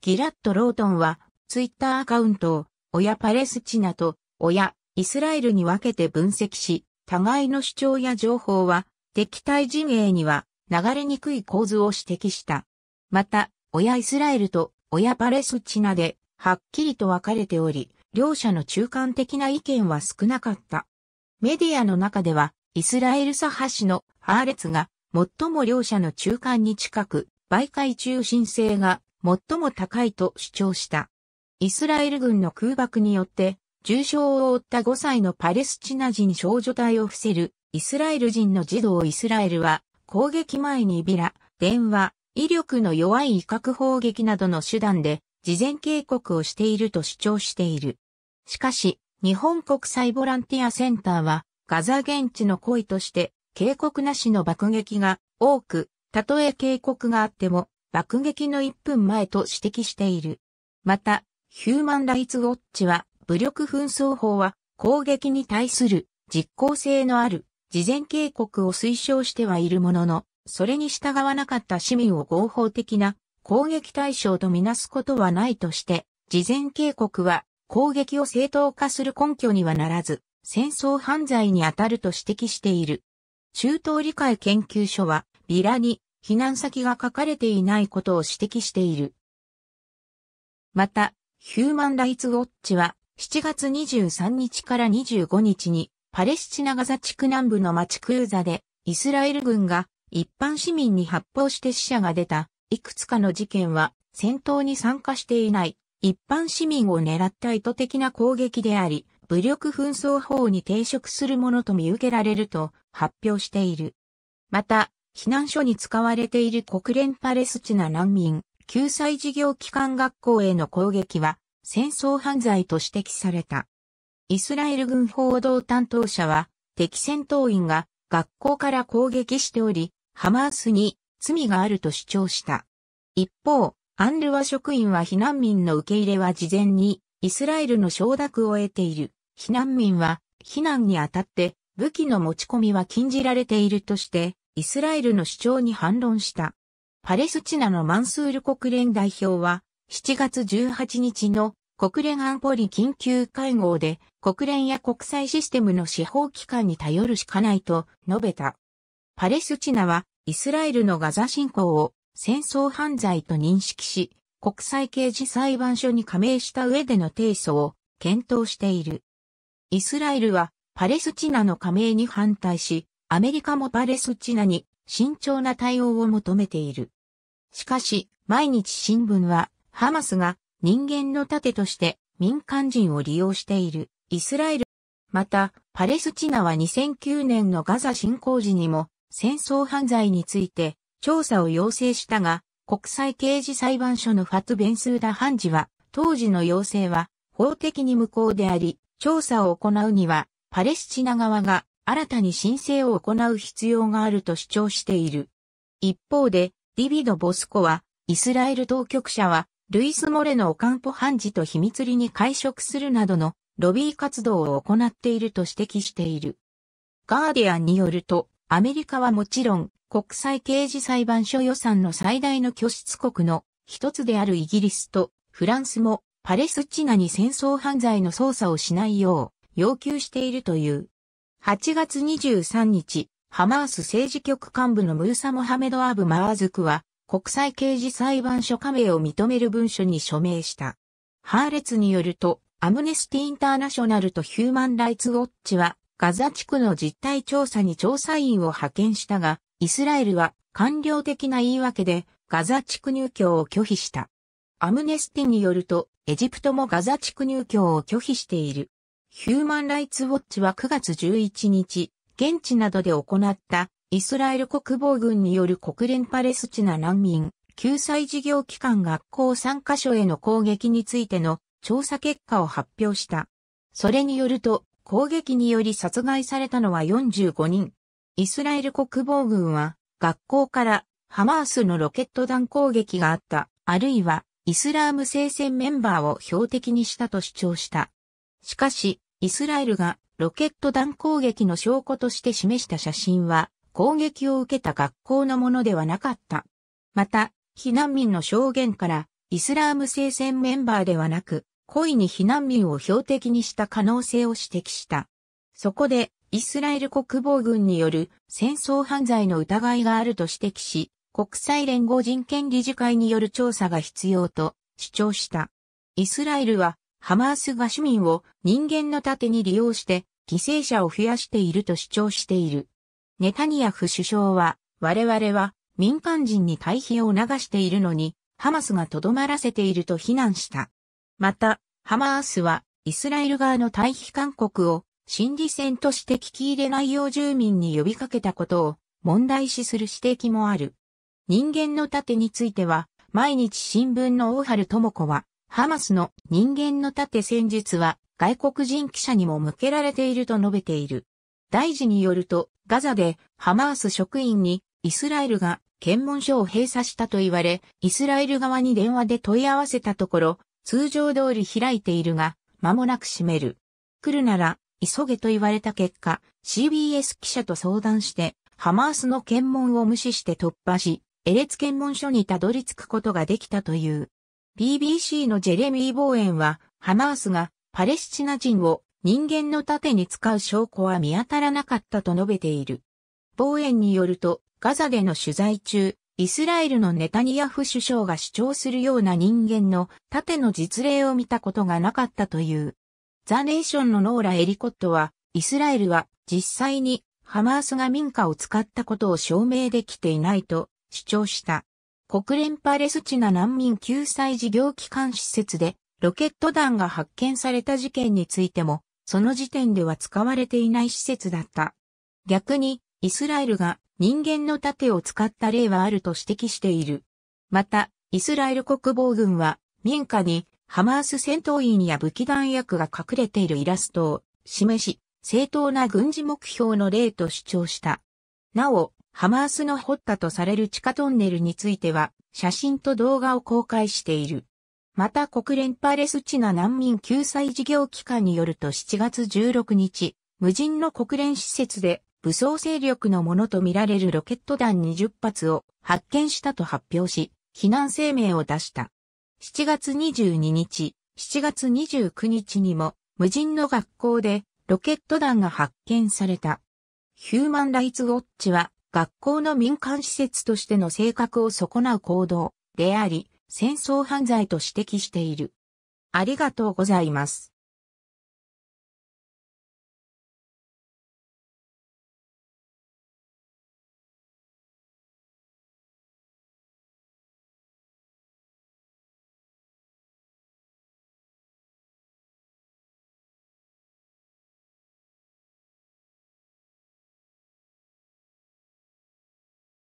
ギラット・ロートンはツイッターアカウントを親パレスチナと親イスラエルに分けて分析し、互いの主張や情報は敵対陣営には流れにくい構図を指摘した。また、親イスラエルと親パレスチナではっきりと分かれており、両者の中間的な意見は少なかった。メディアの中では、イスラエル左派のハーレツが、最も両者の中間に近く、媒介中心性が最も高いと主張した。イスラエル軍の空爆によって、重傷を負った5歳のパレスチナ人少女隊を伏せる、イスラエル人の児童イスラエルは、攻撃前にビラ、電話、威力の弱い威嚇砲撃などの手段で、事前警告をしていると主張している。しかし、日本国際ボランティアセンターは、ガザ現地の行為として、警告なしの爆撃が多く、たとえ警告があっても、爆撃の1分前と指摘している。また、ヒューマン・ライツ・ウォッチは、武力紛争法は、攻撃に対する実効性のある事前警告を推奨してはいるものの、それに従わなかった市民を合法的な攻撃対象とみなすことはないとして、事前警告は攻撃を正当化する根拠にはならず、戦争犯罪に当たると指摘している。中東理解研究所は、ビラに避難先が書かれていないことを指摘している。また、ヒューマン・ライツ・ウォッチは、7月23日から25日に、パレスチナガザ地区南部の町クーザで、イスラエル軍が一般市民に発砲して死者が出たいくつかの事件は戦闘に参加していない一般市民を狙った意図的な攻撃であり、武力紛争法に抵触するものと見受けられると発表している。また、避難所に使われている国連パレスチナ難民救済事業機関学校への攻撃は戦争犯罪と指摘された。イスラエル軍報道担当者は敵戦闘員が学校から攻撃しており、ハマースに罪があると主張した。一方、アンルワ職員は避難民の受け入れは事前にイスラエルの承諾を得ている。避難民は避難にあたって武器の持ち込みは禁じられているとして、イスラエルの主張に反論した。パレスチナのマンスール国連代表は、7月18日の国連安保理緊急会合で、国連や国際システムの司法機関に頼るしかないと述べた。パレスチナはイスラエルのガザ侵攻を戦争犯罪と認識し、国際刑事裁判所に加盟した上での提訴を検討している。イスラエルはパレスチナの加盟に反対し、アメリカもパレスチナに慎重な対応を求めている。しかし、毎日新聞は、ハマスが人間の盾として民間人を利用しているイスラエル。また、パレスチナは2009年のガザ侵攻時にも戦争犯罪について調査を要請したが、国際刑事裁判所のファト・ベンスーダ判事は、当時の要請は法的に無効であり、調査を行うには、パレスチナ側が新たに申請を行う必要があると主張している。一方で、ディビド・ボスコは、イスラエル当局者は、ルイス・モレのオカンポ判事と秘密裏に会食するなどのロビー活動を行っていると指摘している。ガーディアンによると、アメリカはもちろん、国際刑事裁判所予算の最大の拠出国の一つであるイギリスとフランスもパレスチナに戦争犯罪の捜査をしないよう要求しているという。8月23日、ハマース政治局幹部のムーサ・モハメド・アブ・マワズクは国際刑事裁判所加盟を認める文書に署名した。ハーレツによると、アムネスティ・インターナショナルとヒューマン・ライツ・ウォッチはガザ地区の実態調査に調査員を派遣したが、イスラエルは官僚的な言い訳でガザ地区入居を拒否した。アムネスティによると、エジプトもガザ地区入居を拒否している。ヒューマン・ライツ・ウォッチは9月11日、現地などで行ったイスラエル国防軍による国連パレスチナ難民救済事業機関学校3カ所への攻撃についての調査結果を発表した。それによると、攻撃により殺害されたのは45人。イスラエル国防軍は、学校からハマースのロケット弾攻撃があった、あるいはイスラーム聖戦メンバーを標的にしたと主張した。しかし、イスラエルがロケット弾攻撃の証拠として示した写真は、攻撃を受けた学校のものではなかった。また、避難民の証言から、イスラーム聖戦メンバーではなく、故意に避難民を標的にした可能性を指摘した。そこで、イスラエル国防軍による戦争犯罪の疑いがあると指摘し、国際連合人権理事会による調査が必要と主張した。イスラエルは、ハマースが市民を人間の盾に利用して犠牲者を増やしていると主張している。ネタニヤフ首相は、我々は民間人に退避を促しているのに、ハマスがとどまらせていると非難した。また、ハマースは、イスラエル側の退避勧告を、心理戦として聞き入れないよう住民に呼びかけたことを、問題視する指摘もある。人間の盾については、毎日新聞の大原智子は、ハマスの人間の盾戦術は外国人記者にも向けられていると述べている。大事によると、ガザでハマース職員にイスラエルが検問所を閉鎖したと言われ、イスラエル側に電話で問い合わせたところ、通常通り開いているが、間もなく閉める。来るなら、急げと言われた結果、CBS 記者と相談して、ハマースの検問を無視して突破し、エレツ検問所にたどり着くことができたという。BBC のジェレミー・ボーエンは、ハマースがパレスチナ人を人間の盾に使う証拠は見当たらなかったと述べている。ボーエンによると、ガザでの取材中、イスラエルのネタニヤフ首相が主張するような人間の盾の実例を見たことがなかったという。ザ・ネーションのノーラ・エリコットは、イスラエルは実際にハマースが民家を使ったことを証明できていないと主張した。国連パレスチナ難民救済事業機関施設でロケット弾が発見された事件についても、その時点では使われていない施設だった。逆に、イスラエルが人間の盾を使った例はあると指摘している。また、イスラエル国防軍は民家にハマース戦闘員や武器弾薬が隠れているイラストを示し、正当な軍事目標の例と主張した。なお、ハマースの掘ったとされる地下トンネルについては、写真と動画を公開している。また国連パレスチナ難民救済事業機関によると7月16日、無人の国連施設で武装勢力のものとみられるロケット弾20発を発見したと発表し、避難声明を出した。7月22日、7月29日にも、無人の学校でロケット弾が発見された。ヒューマンライツウォッチは、学校の民間施設としての性格を損なう行動であり、戦争犯罪と指摘している。ありがとうございます。